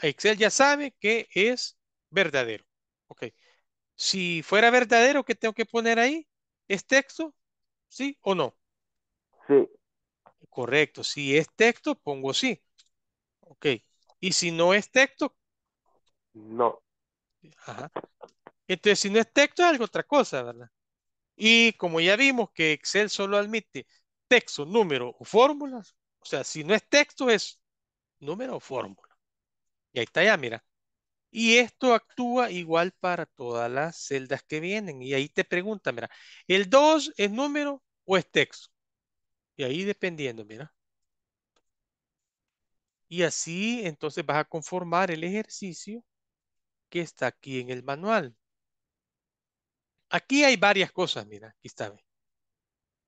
Excel ya sabe que es verdadero. Ok. Si fuera verdadero, ¿qué tengo que poner ahí? ¿Es texto? ¿Sí o no? Sí. Correcto. Si es texto, pongo sí. Ok. Y si no es texto. No. Ajá. Entonces, si no es texto, es algo otra cosa, ¿verdad? Y como ya vimos que Excel solo admite texto, número o fórmulas, o sea, si no es texto es número o fórmula. Y ahí está ya, mira. Y esto actúa igual para todas las celdas que vienen. Y ahí te pregunta, mira, ¿el 2 es número o es texto? Y ahí dependiendo, mira. Y así entonces vas a conformar el ejercicio que está aquí en el manual. Aquí hay varias cosas, mira, aquí está.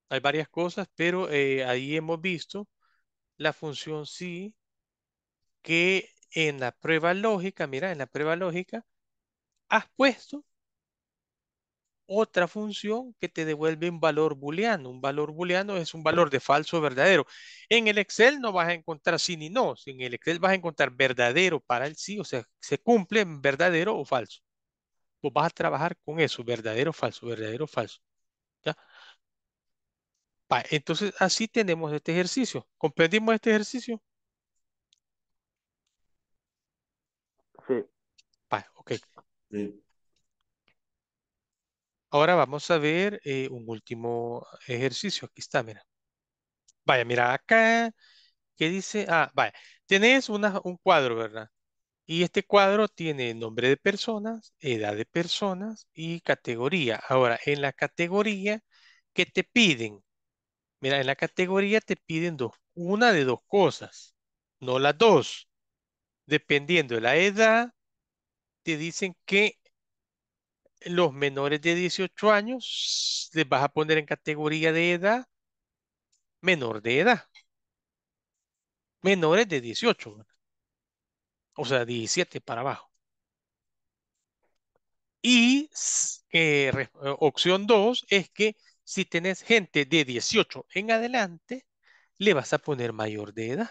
Hay varias cosas, pero eh, ahí hemos visto la función sí que en la prueba lógica, mira, en la prueba lógica, has puesto otra función que te devuelve un valor booleano. Un valor booleano es un valor de falso o verdadero. En el Excel no vas a encontrar sí ni no. En el Excel vas a encontrar verdadero para el sí, o sea, se cumple verdadero o falso vos vas a trabajar con eso, verdadero, falso, verdadero, falso. entonces, así tenemos este ejercicio. ¿Comprendimos este ejercicio? Sí. ok. Ahora vamos a ver eh, un último ejercicio. Aquí está, mira. Vaya, mira acá. ¿Qué dice? Ah, vaya. Tenés una, un cuadro, ¿verdad? Y este cuadro tiene nombre de personas, edad de personas y categoría. Ahora, en la categoría que te piden, mira, en la categoría te piden una de dos cosas, no las dos. Dependiendo de la edad, te dicen que los menores de 18 años les vas a poner en categoría de edad menor de edad. Menores de 18 o sea, 17 para abajo. Y eh, eh, opción 2 es que si tenés gente de 18 en adelante, le vas a poner mayor de edad.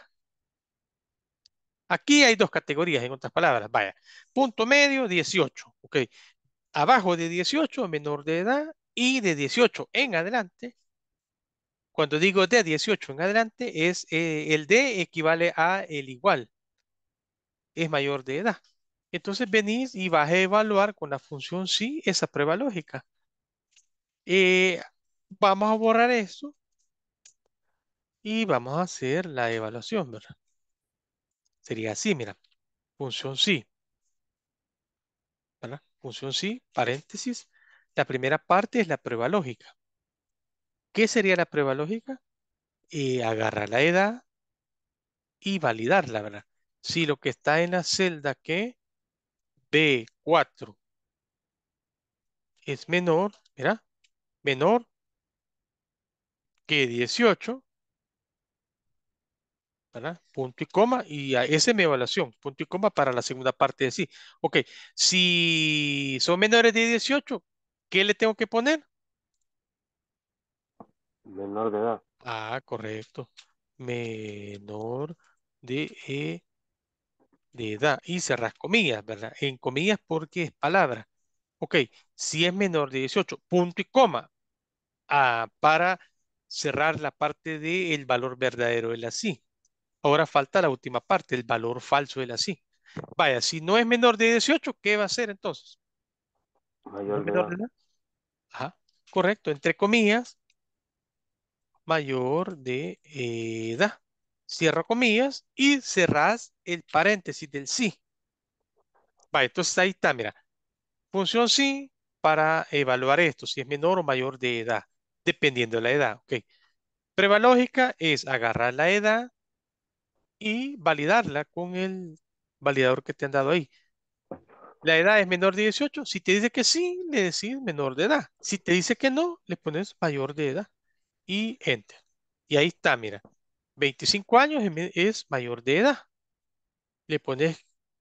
Aquí hay dos categorías, en otras palabras. Vaya, punto medio, 18. Abajo de 18, menor de edad. Y de 18 en adelante. Cuando digo de 18 en adelante, es eh, el de equivale a el igual es mayor de edad. Entonces venís y vas a evaluar con la función sí esa prueba lógica. Eh, vamos a borrar esto y vamos a hacer la evaluación, ¿verdad? Sería así, mira. Función sí. ¿Verdad? Función sí, paréntesis. La primera parte es la prueba lógica. ¿Qué sería la prueba lógica? Eh, agarrar la edad y validarla, ¿verdad? si lo que está en la celda que B4 es menor, ¿verdad? Menor que 18, ¿verdad? Punto y coma, y esa es mi evaluación, punto y coma para la segunda parte de sí. Ok, si son menores de 18, ¿qué le tengo que poner? Menor de edad. Ah, correcto. Menor de eh, de eh, edad y cerras comillas, ¿verdad? En comillas porque es palabra. Ok, si es menor de 18, punto y coma, ah, para cerrar la parte del el valor verdadero del así. Ahora falta la última parte, el valor falso del así. Vaya, si no es menor de 18, ¿qué va a ser entonces? Mayor de edad. Ajá, correcto, entre comillas, mayor de eh, edad cierra comillas y cerras el paréntesis del sí. Vale, entonces ahí está, mira. Función sí para evaluar esto, si es menor o mayor de edad, dependiendo de la edad. Okay. Prueba lógica es agarrar la edad y validarla con el validador que te han dado ahí. La edad es menor de 18. Si te dice que sí, le decís menor de edad. Si te dice que no, le pones mayor de edad y enter. Y ahí está, mira. 25 años es mayor de edad. Le pones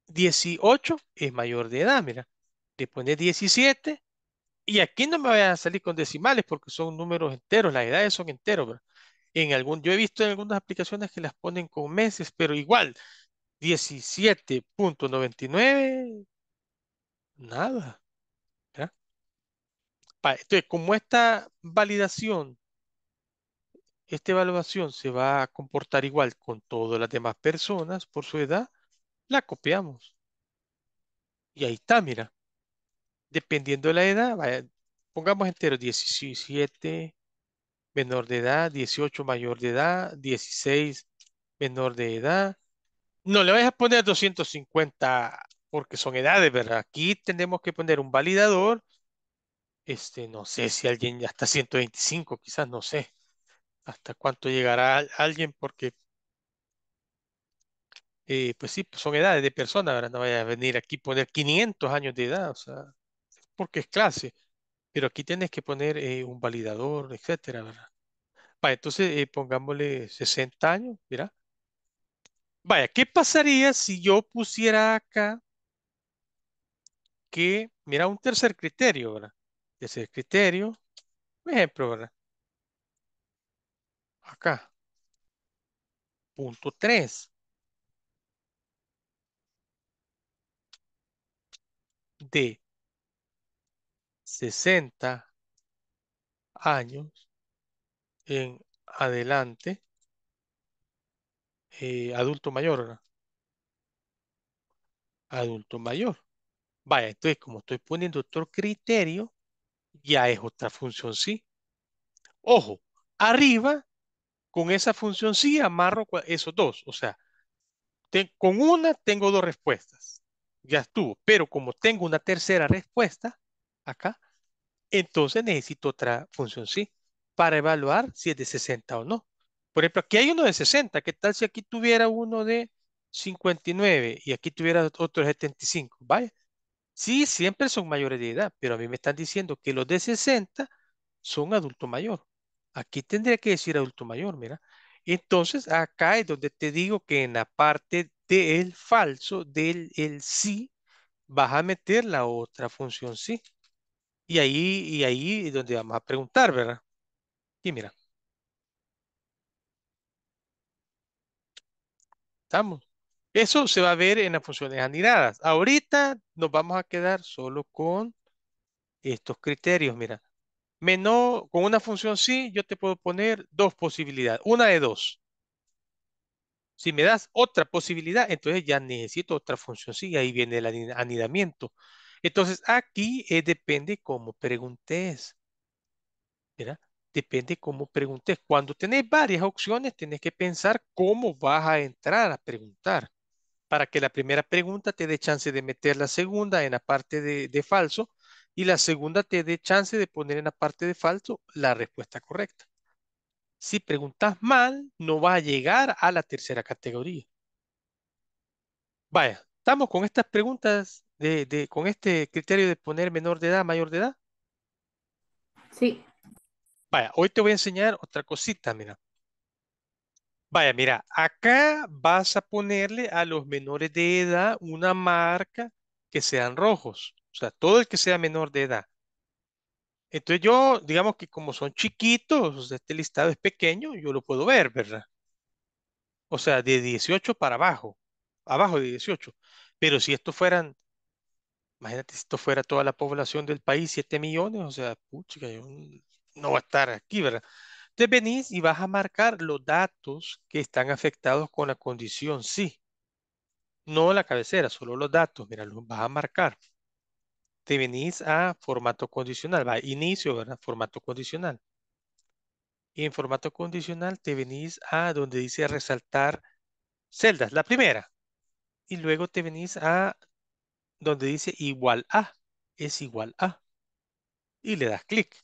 18, es mayor de edad, mira. Le pones 17, y aquí no me voy a salir con decimales porque son números enteros, las edades son enteros. En algún, yo he visto en algunas aplicaciones que las ponen con meses, pero igual, 17.99, nada. Entonces, como esta validación esta evaluación se va a comportar igual con todas las demás personas por su edad. La copiamos. Y ahí está, mira. Dependiendo de la edad, pongamos entero 17 menor de edad, 18 mayor de edad, 16 menor de edad. No le vas a poner 250 porque son edades, ¿verdad? Aquí tenemos que poner un validador. Este, no sé si alguien ya está 125, quizás, no sé hasta cuánto llegará alguien, porque eh, pues sí, pues son edades de personas, ¿verdad? No vaya a venir aquí poner 500 años de edad, o sea, porque es clase, pero aquí tienes que poner eh, un validador, etcétera, ¿verdad? Vaya, entonces eh, pongámosle 60 años, mira. Vaya, ¿qué pasaría si yo pusiera acá que, mira, un tercer criterio, ¿verdad? Tercer criterio, por ejemplo, ¿verdad? acá. Punto 3. De 60 años en adelante, eh, adulto mayor, Adulto mayor. Vaya, entonces como estoy poniendo otro criterio, ya es otra función, ¿sí? Ojo, arriba con esa función sí amarro esos dos. O sea, con una tengo dos respuestas. Ya estuvo. Pero como tengo una tercera respuesta acá, entonces necesito otra función sí para evaluar si es de 60 o no. Por ejemplo, aquí hay uno de 60. ¿Qué tal si aquí tuviera uno de 59 y aquí tuviera otro de 75? Vaya. Sí, siempre son mayores de edad, pero a mí me están diciendo que los de 60 son adultos mayores. Aquí tendría que decir adulto mayor, mira. Entonces, acá es donde te digo que en la parte del falso, del el sí, vas a meter la otra función sí. Y ahí, y ahí es donde vamos a preguntar, ¿verdad? Y mira. ¿Estamos? Eso se va a ver en las funciones anidadas. Ahorita nos vamos a quedar solo con estos criterios, mira. Menos, con una función sí, yo te puedo poner dos posibilidades, una de dos. Si me das otra posibilidad, entonces ya necesito otra función sí, ahí viene el anidamiento. Entonces aquí eh, depende cómo preguntes. Depende cómo preguntes. Cuando tenés varias opciones, tenés que pensar cómo vas a entrar a preguntar para que la primera pregunta te dé chance de meter la segunda en la parte de falso y la segunda te dé chance de poner en la parte de falso la respuesta correcta. Si preguntas mal, no va a llegar a la tercera categoría. Vaya, estamos con estas preguntas, de, con este criterio de poner menor de edad, mayor de edad. Sí. Vaya, hoy te voy a enseñar otra cosita, mira. Vaya, mira, acá vas a ponerle a los menores de edad una marca que sean rojos. O sea, todo el que sea menor de edad. Entonces yo, digamos que como son chiquitos, este listado es pequeño, yo lo puedo ver, ¿verdad? O sea, de 18 para abajo, abajo de 18. Pero si esto fueran, imagínate si esto fuera toda la población del país, 7 millones, o sea, pucha, no va a estar aquí, ¿verdad? Entonces venís y vas a marcar los datos que están afectados con la condición sí. No la cabecera, solo los datos, mira, los vas a marcar te venís a formato condicional, va, inicio, ¿verdad? Formato condicional. Y en formato condicional te venís a donde dice resaltar celdas, la primera. Y luego te venís a donde dice igual a, es igual a. Y le das clic.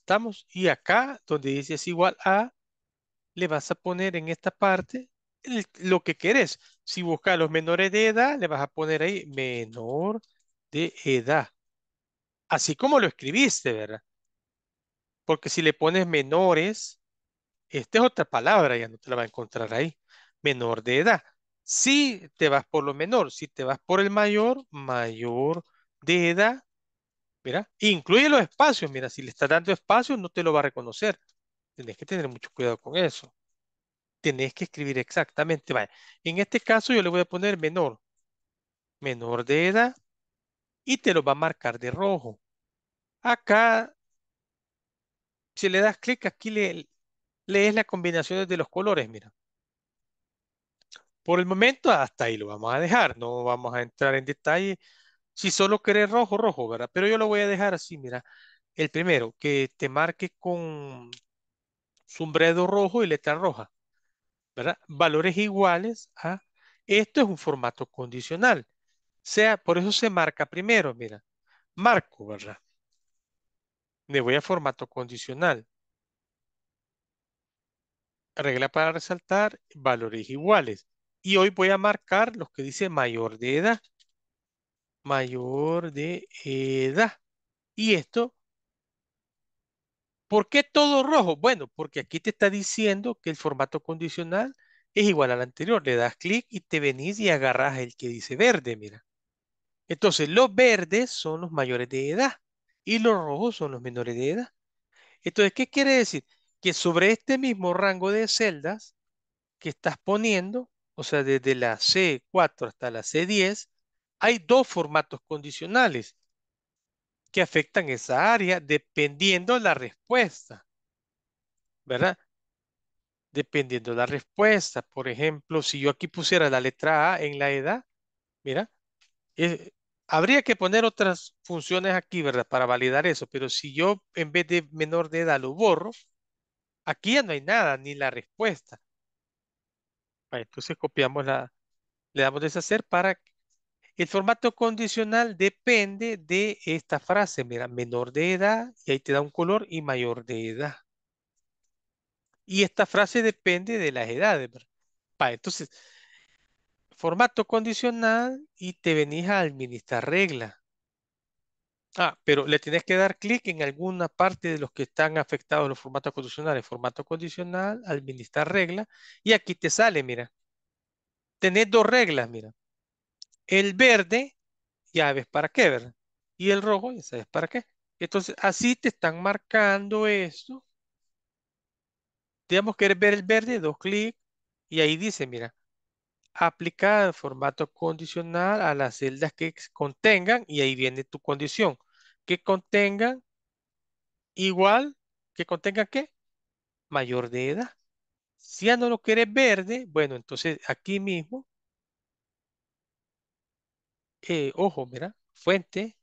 ¿Estamos? Y acá, donde dice es igual a, le vas a poner en esta parte lo que querés. Si buscas los menores de edad, le vas a poner ahí menor de edad. Así como lo escribiste, ¿verdad? Porque si le pones menores, esta es otra palabra, ya no te la va a encontrar ahí. Menor de edad. Si te vas por lo menor, si te vas por el mayor, mayor de edad. Mira, incluye los espacios. Mira, si le está dando espacio, no te lo va a reconocer. Tienes que tener mucho cuidado con eso tenés que escribir exactamente. Vale. En este caso yo le voy a poner menor, menor de edad y te lo va a marcar de rojo. Acá, si le das clic, aquí le, lees las combinaciones de los colores, mira. Por el momento hasta ahí lo vamos a dejar, no vamos a entrar en detalle. Si solo querés rojo, rojo, ¿verdad? Pero yo lo voy a dejar así, mira. El primero, que te marque con sombrero rojo y letra roja. ¿verdad? Valores iguales a... Esto es un formato condicional. Sea, por eso se marca primero, mira. Marco, ¿verdad? Me voy a formato condicional. Regla para resaltar, valores iguales. Y hoy voy a marcar los que dice mayor de edad. Mayor de edad. Y esto ¿Por qué todo rojo? Bueno, porque aquí te está diciendo que el formato condicional es igual al anterior. Le das clic y te venís y agarras el que dice verde, mira. Entonces, los verdes son los mayores de edad y los rojos son los menores de edad. Entonces, ¿qué quiere decir? Que sobre este mismo rango de celdas que estás poniendo, o sea, desde la C4 hasta la C10, hay dos formatos condicionales que afectan esa área dependiendo la respuesta. ¿Verdad? Dependiendo la respuesta. Por ejemplo, si yo aquí pusiera la letra A en la edad, mira, eh, habría que poner otras funciones aquí, ¿verdad? Para validar eso. Pero si yo en vez de menor de edad lo borro, aquí ya no hay nada, ni la respuesta. Ah, entonces copiamos la, le damos deshacer para el formato condicional depende de esta frase. Mira, menor de edad, y ahí te da un color, y mayor de edad. Y esta frase depende de las edades. entonces, formato condicional y te venís a administrar regla. Ah, pero le tienes que dar clic en alguna parte de los que están afectados los formatos condicionales. Formato condicional, administrar regla. Y aquí te sale, mira. Tenés dos reglas, mira. El verde, ya ves para qué, ¿verdad? Y el rojo, ya sabes para qué. Entonces, así te están marcando esto. Digamos que ver el verde, dos clics, y ahí dice, mira, aplicar formato condicional a las celdas que contengan, y ahí viene tu condición, que contengan igual, que contengan qué? Mayor de edad. Si ya no lo quieres verde, bueno, entonces aquí mismo eh, ojo, mira, Fuente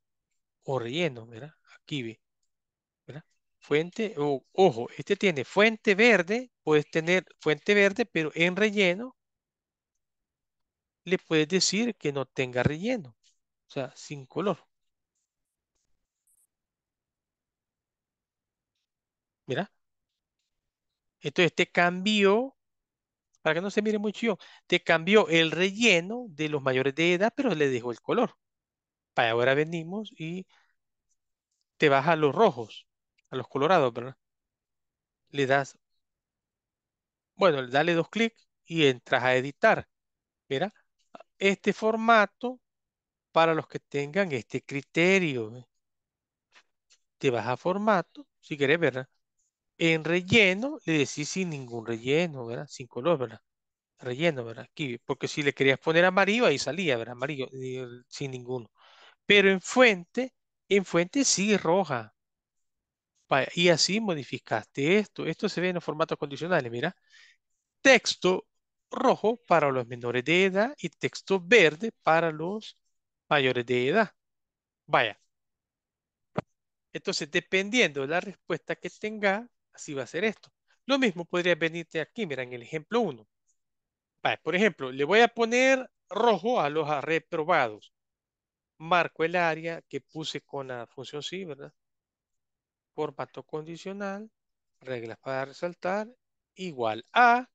o relleno, mira, Aquí ve, Fuente, o, ojo, este tiene fuente verde, puedes tener fuente verde, pero en relleno le puedes decir que no tenga relleno, o sea, sin color. Mira. Entonces, este cambio para que no se mire mucho te cambió el relleno de los mayores de edad, pero le dejó el color. Para ahora venimos y te vas a los rojos, a los colorados, ¿verdad? Le das, bueno, dale dos clics y entras a editar. Mira, este formato para los que tengan este criterio. Te vas a formato, si querés, ¿verdad? En relleno le decís sin ningún relleno, ¿verdad? Sin color, ¿verdad? Relleno, ¿verdad? Aquí, porque si le querías poner amarillo, ahí salía, ¿verdad? Amarillo, sin ninguno. Pero en fuente, en fuente sí roja. Y así modificaste esto. Esto se ve en los formatos condicionales, mira. Texto rojo para los menores de edad y texto verde para los mayores de edad. Vaya. Entonces, dependiendo de la respuesta que tenga, así va a ser esto. Lo mismo podría venirte aquí, mira, en el ejemplo 1. por ejemplo, le voy a poner rojo a los reprobados. Marco el área que puse con la función sí, ¿verdad? Formato condicional, reglas para resaltar, igual a,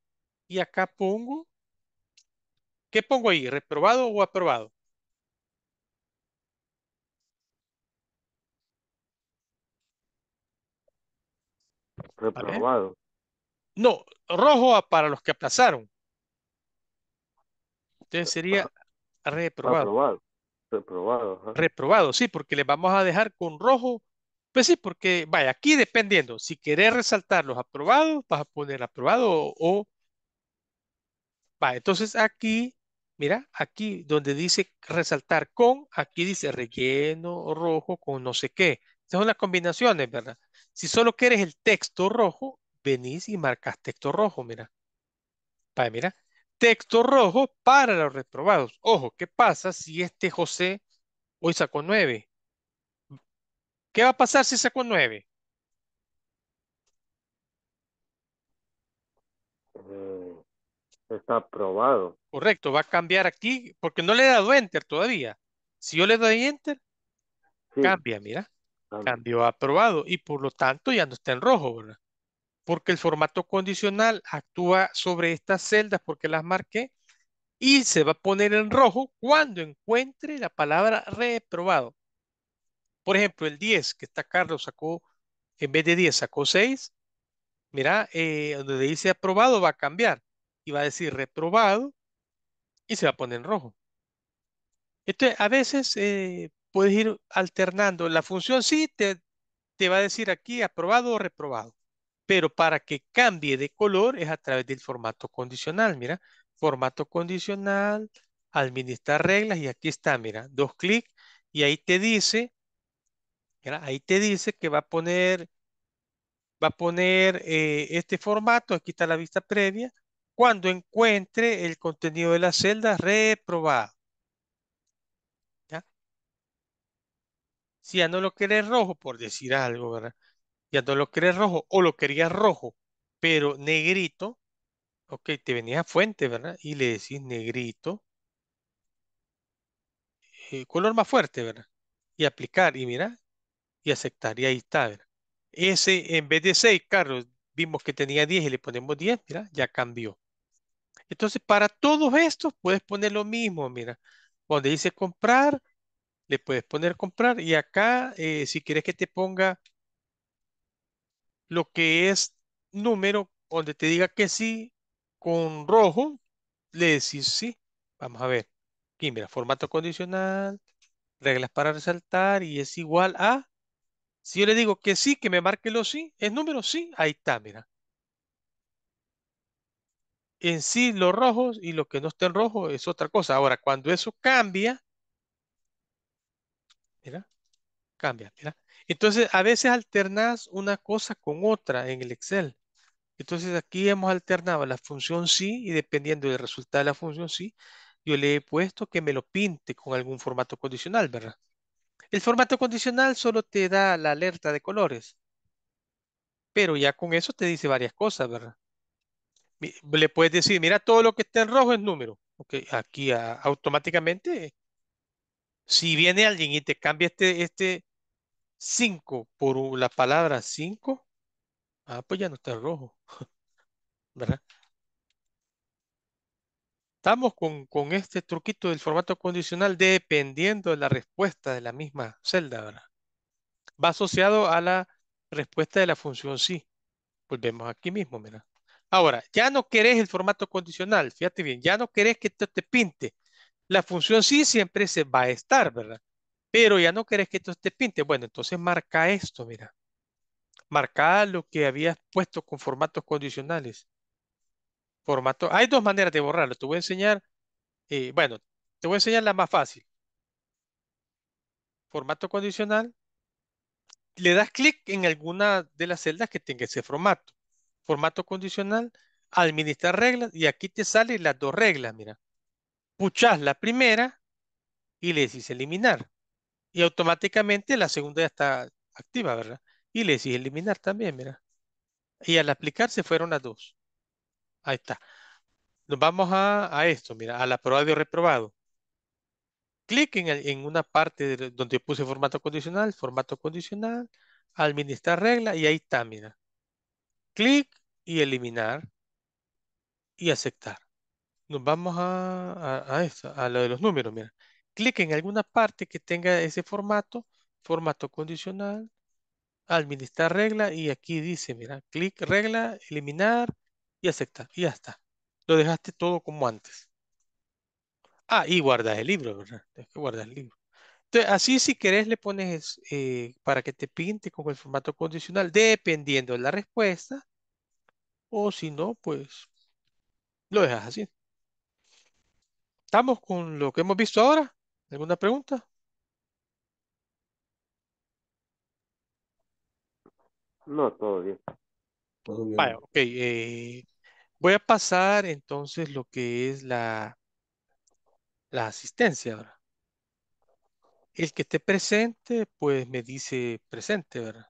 y acá pongo, ¿qué pongo ahí? ¿Reprobado o aprobado? Reprobado. No, rojo para los que aplazaron. Entonces sería reprobado. Reprobado. Reprobado, sí, porque le vamos a dejar con rojo. Pues sí, porque vaya, aquí dependiendo, si querés resaltar los aprobados, vas a poner aprobado o, Va, entonces aquí, mira, aquí donde dice resaltar con, aquí dice relleno rojo con no sé qué. son las combinaciones, ¿verdad? Si solo quieres el texto rojo, venís y marcas texto rojo, mira. Para, mira, texto rojo para los reprobados. Ojo, ¿qué pasa si este José hoy sacó nueve? ¿Qué va a pasar si sacó nueve? Eh, está aprobado. Correcto, va a cambiar aquí porque no le he dado enter todavía. Si yo le doy enter, cambia, mira. Cambio aprobado y por lo tanto ya no está en rojo, ¿verdad? Porque el formato condicional actúa sobre estas celdas porque las marqué y se va a poner en rojo cuando encuentre la palabra reprobado. Por ejemplo, el 10 que está Carlos sacó, en vez de 10 sacó 6. Mira, eh, donde dice aprobado va a cambiar y va a decir reprobado y se va a poner en rojo. Entonces, a veces eh, puedes ir alternando. La función sí te, te va a decir aquí aprobado o reprobado, pero para que cambie de color es a través del formato condicional, mira, formato condicional, administrar reglas y aquí está, mira, dos clics y ahí te dice, ahí te dice que va a poner, va a poner eh, este formato, aquí está la vista previa, cuando encuentre el contenido de la celda reprobado. si ya no lo querés rojo, por decir algo, ¿verdad? Ya no lo querés rojo o lo querías rojo, pero negrito, ok, te venía fuente, ¿verdad? Y le decís negrito, eh, color más fuerte, ¿verdad? Y aplicar, y mira, y aceptar, y ahí está, ¿verdad? Ese, en vez de 6, Carlos, vimos que tenía 10 y le ponemos 10, mira, ya cambió. Entonces, para todos estos, puedes poner lo mismo, mira, donde dice comprar, le puedes poner comprar. Y acá, eh, si quieres que te ponga lo que es número, donde te diga que sí, con rojo, le decís sí. Vamos a ver. Aquí, mira, formato condicional, reglas para resaltar y es igual a... Si yo le digo que sí, que me marque lo sí, es número sí, ahí está, mira. En sí, los rojos y lo que no está en rojo es otra cosa. Ahora, cuando eso cambia, ¿Mira? Cambia, ¿mira? Entonces, a veces alternas una cosa con otra en el Excel. Entonces, aquí hemos alternado la función sí y dependiendo del resultado de la función sí, yo le he puesto que me lo pinte con algún formato condicional, ¿verdad? El formato condicional solo te da la alerta de colores. Pero ya con eso te dice varias cosas, ¿verdad? Le puedes decir, mira, todo lo que está en rojo es número. Ok, aquí automáticamente si viene alguien y te cambia este, este 5 por la palabra 5, ah, pues ya no está rojo. ¿Verdad? Estamos con, este truquito del formato condicional dependiendo de la respuesta de la misma celda, ¿verdad? Va asociado a la respuesta de la función sí. Volvemos aquí mismo, mira. Ahora, ya no querés el formato condicional, fíjate bien, ya no querés que te, te pinte la función sí siempre se va a estar, ¿verdad? Pero ya no querés que esto te pinte. Bueno, entonces marca esto, mira. Marca lo que habías puesto con formatos condicionales. Formato. Hay dos maneras de borrarlo. Te voy a enseñar. Eh, bueno, te voy a enseñar la más fácil. Formato condicional. Le das clic en alguna de las celdas que tenga ese formato. Formato condicional. Administrar reglas. Y aquí te salen las dos reglas, mira puchás la primera y le decís eliminar. Y automáticamente la segunda ya está activa, ¿verdad? Y le decís eliminar también, mira. Y al aplicar se fueron las dos. Ahí está. Nos vamos a, esto, mira, al aprobado y reprobado. Clic en, una parte donde puse formato condicional, formato condicional, administrar regla y ahí está, mira. Clic y eliminar y aceptar. Nos vamos a, a, a, a lo de los números, mira. Clic en alguna parte que tenga ese formato, formato condicional, administrar regla y aquí dice, mira, clic regla, eliminar y aceptar. Y ya está. Lo dejaste todo como antes. Ah, y guardas el libro, ¿verdad? tienes que guardar el libro. Entonces, así si querés le pones eh, para que te pinte con el formato condicional, dependiendo de la respuesta. O si no, pues lo dejas así. ¿Estamos con lo que hemos visto ahora? ¿Alguna pregunta? No, todo bien. ok. Eh, voy a pasar entonces lo que es la, la asistencia ahora. El que esté presente, pues me dice presente, ¿verdad?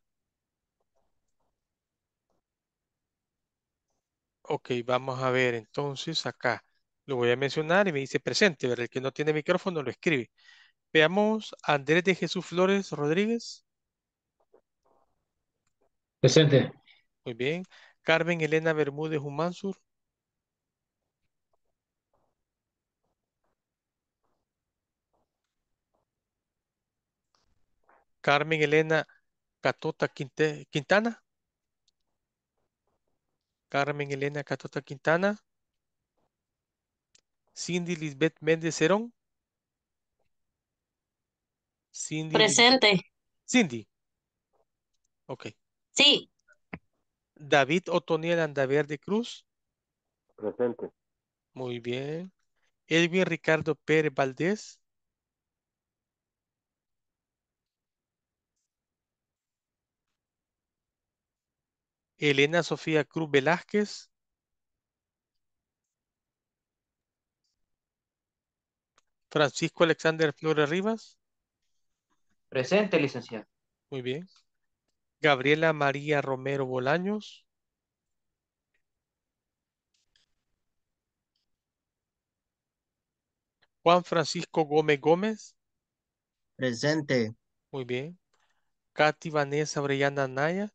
Ok, vamos a ver entonces acá. Lo voy a mencionar y me dice presente, ¿verdad? El que no tiene micrófono lo escribe. Veamos Andrés de Jesús Flores Rodríguez. Presente. Muy bien. Carmen Elena Bermúdez Humansur. Carmen Elena Catota Quintana. Carmen Elena Catota Quintana. Cindy Lisbeth Méndez Cerón. Cindy. Presente. Cindy. Ok. Sí. David Otoniel de Cruz. Presente. Muy bien. Edwin Ricardo Pérez Valdés. Elena Sofía Cruz Velázquez. Francisco Alexander Flores Rivas. Presente, licenciado. Muy bien. Gabriela María Romero Bolaños. Juan Francisco Gómez Gómez. Presente. Muy bien. Katy Vanessa Brellana Naya.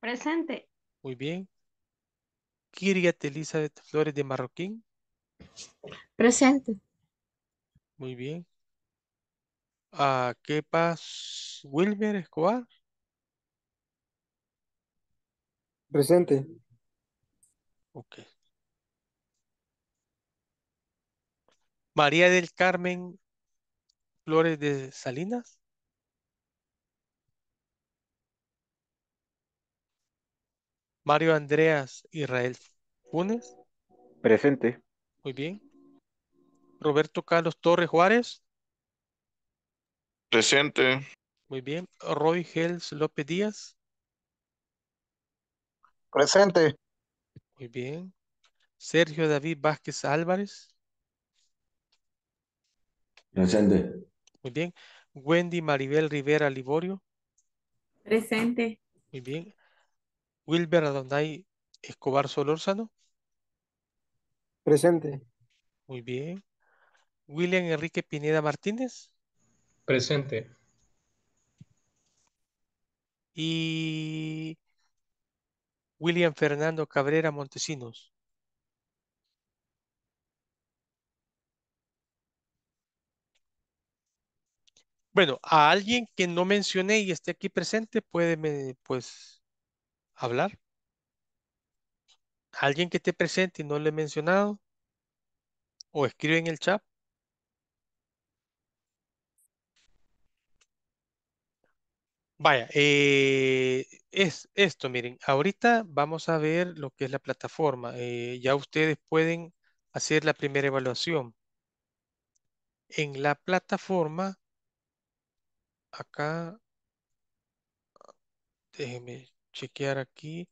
Presente. Muy bien. Kiriat Elizabeth Flores de Marroquín. Presente. Muy bien. ¿A ah, qué paz Wilmer Escobar? Presente. Ok. María del Carmen Flores de Salinas. Mario Andreas Israel Punes Presente. Muy bien. Roberto Carlos Torres Juárez. Presente. Muy bien. Roy Gels López Díaz. Presente. Muy bien. Sergio David Vázquez Álvarez. Presente. Muy bien. Wendy Maribel Rivera Liborio. Presente. Muy bien. Wilber Adonai Escobar Solórzano. Presente. Muy bien. William Enrique Pineda Martínez. Presente. Y William Fernando Cabrera Montesinos. Bueno, a alguien que no mencioné y esté aquí presente puede pues hablar. alguien que esté presente y no le he mencionado o escribe en el chat. Vaya, eh, es esto, miren, ahorita vamos a ver lo que es la plataforma. Eh, ya ustedes pueden hacer la primera evaluación. En la plataforma, acá, déjenme chequear aquí.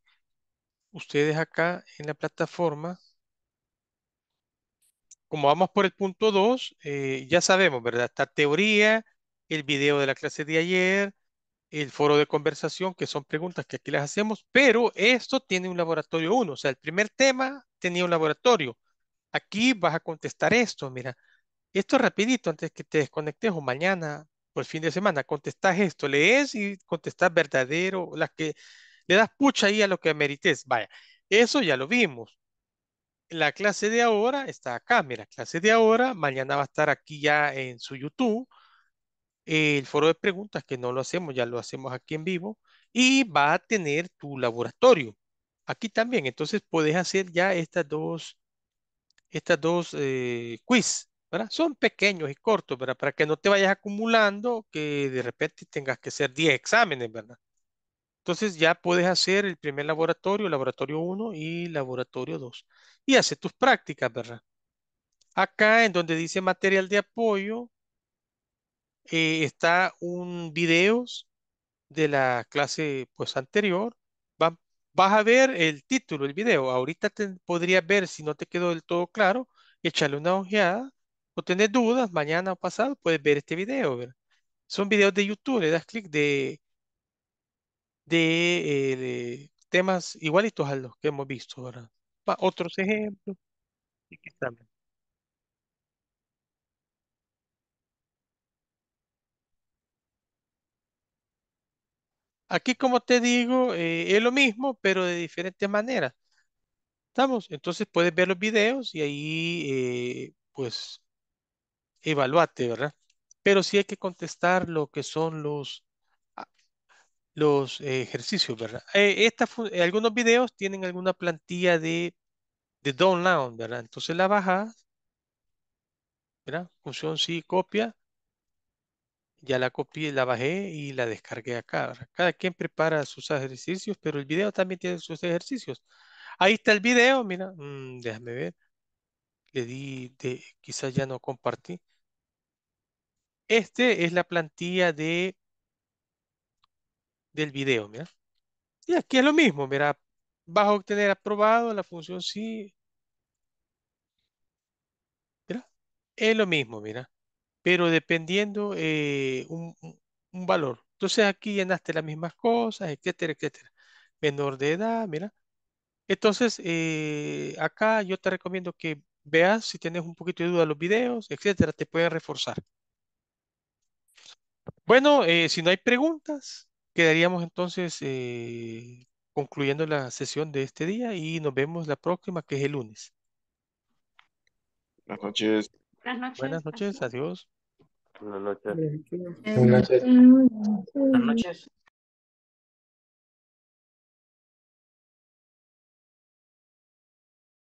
Ustedes acá en la plataforma, como vamos por el punto 2, eh, ya sabemos, ¿verdad? Esta teoría, el video de la clase de ayer, el foro de conversación, que son preguntas que aquí las hacemos, pero esto tiene un laboratorio 1, o sea, el primer tema tenía un laboratorio. Aquí vas a contestar esto, mira, esto rapidito antes que te desconectes o mañana por fin de semana, contestas esto, lees y contestas verdadero, las que le das pucha ahí a lo que merites, vaya, eso ya lo vimos. La clase de ahora está acá, mira, clase de ahora, mañana va a estar aquí ya en su YouTube el foro de preguntas, que no lo hacemos, ya lo hacemos aquí en vivo, y va a tener tu laboratorio. Aquí también, entonces puedes hacer ya estas dos, estas dos eh, quiz, ¿verdad? Son pequeños y cortos, ¿verdad? Para que no te vayas acumulando, que de repente tengas que hacer 10 exámenes, ¿verdad? Entonces ya puedes hacer el primer laboratorio, laboratorio 1 y laboratorio 2. Y hacer tus prácticas, ¿verdad? Acá en donde dice material de apoyo, eh, está un videos de la clase pues anterior. vas a ver el título, el video. Ahorita te, podría ver si no te quedó del todo claro, echarle una ojeada o tener dudas, mañana o pasado puedes ver este video. Son videos de YouTube, le das clic de, de, eh, temas igualitos a los que hemos visto. Otros ejemplos. Y también. Aquí, como te digo, eh, es lo mismo, pero de diferentes maneras. ¿Estamos? Entonces puedes ver los videos y ahí, eh, pues, evaluate, ¿verdad? Pero sí hay que contestar lo que son los, ah, los ejercicios, ¿verdad? Eh, algunos videos tienen alguna plantilla de, de download, ¿verdad? Entonces la bajas, ¿verdad? Función sí, copia ya la copié, la bajé y la descargué acá. Cada quien prepara sus ejercicios, pero el video también tiene sus ejercicios. Ahí está el video, mira, mm, déjame ver. Le di, de, quizás ya no compartí. Este es la plantilla de del video, mira. Y aquí es lo mismo, mira, vas a obtener aprobado la función sí. Mira, es lo mismo, mira pero dependiendo eh, un, valor. Entonces aquí llenaste las mismas cosas, etcétera, etcétera. Menor de edad, mira. Entonces, eh, acá yo te recomiendo que veas si tienes un poquito de duda los videos, etcétera, te pueden reforzar. Bueno, eh, si no hay preguntas, quedaríamos entonces concluyendo la sesión de este día y nos vemos la próxima, que es el lunes. Buenas noches. Buenas noches. Buenas adiós. Buenas noches. Buenas noches. Buenas noches.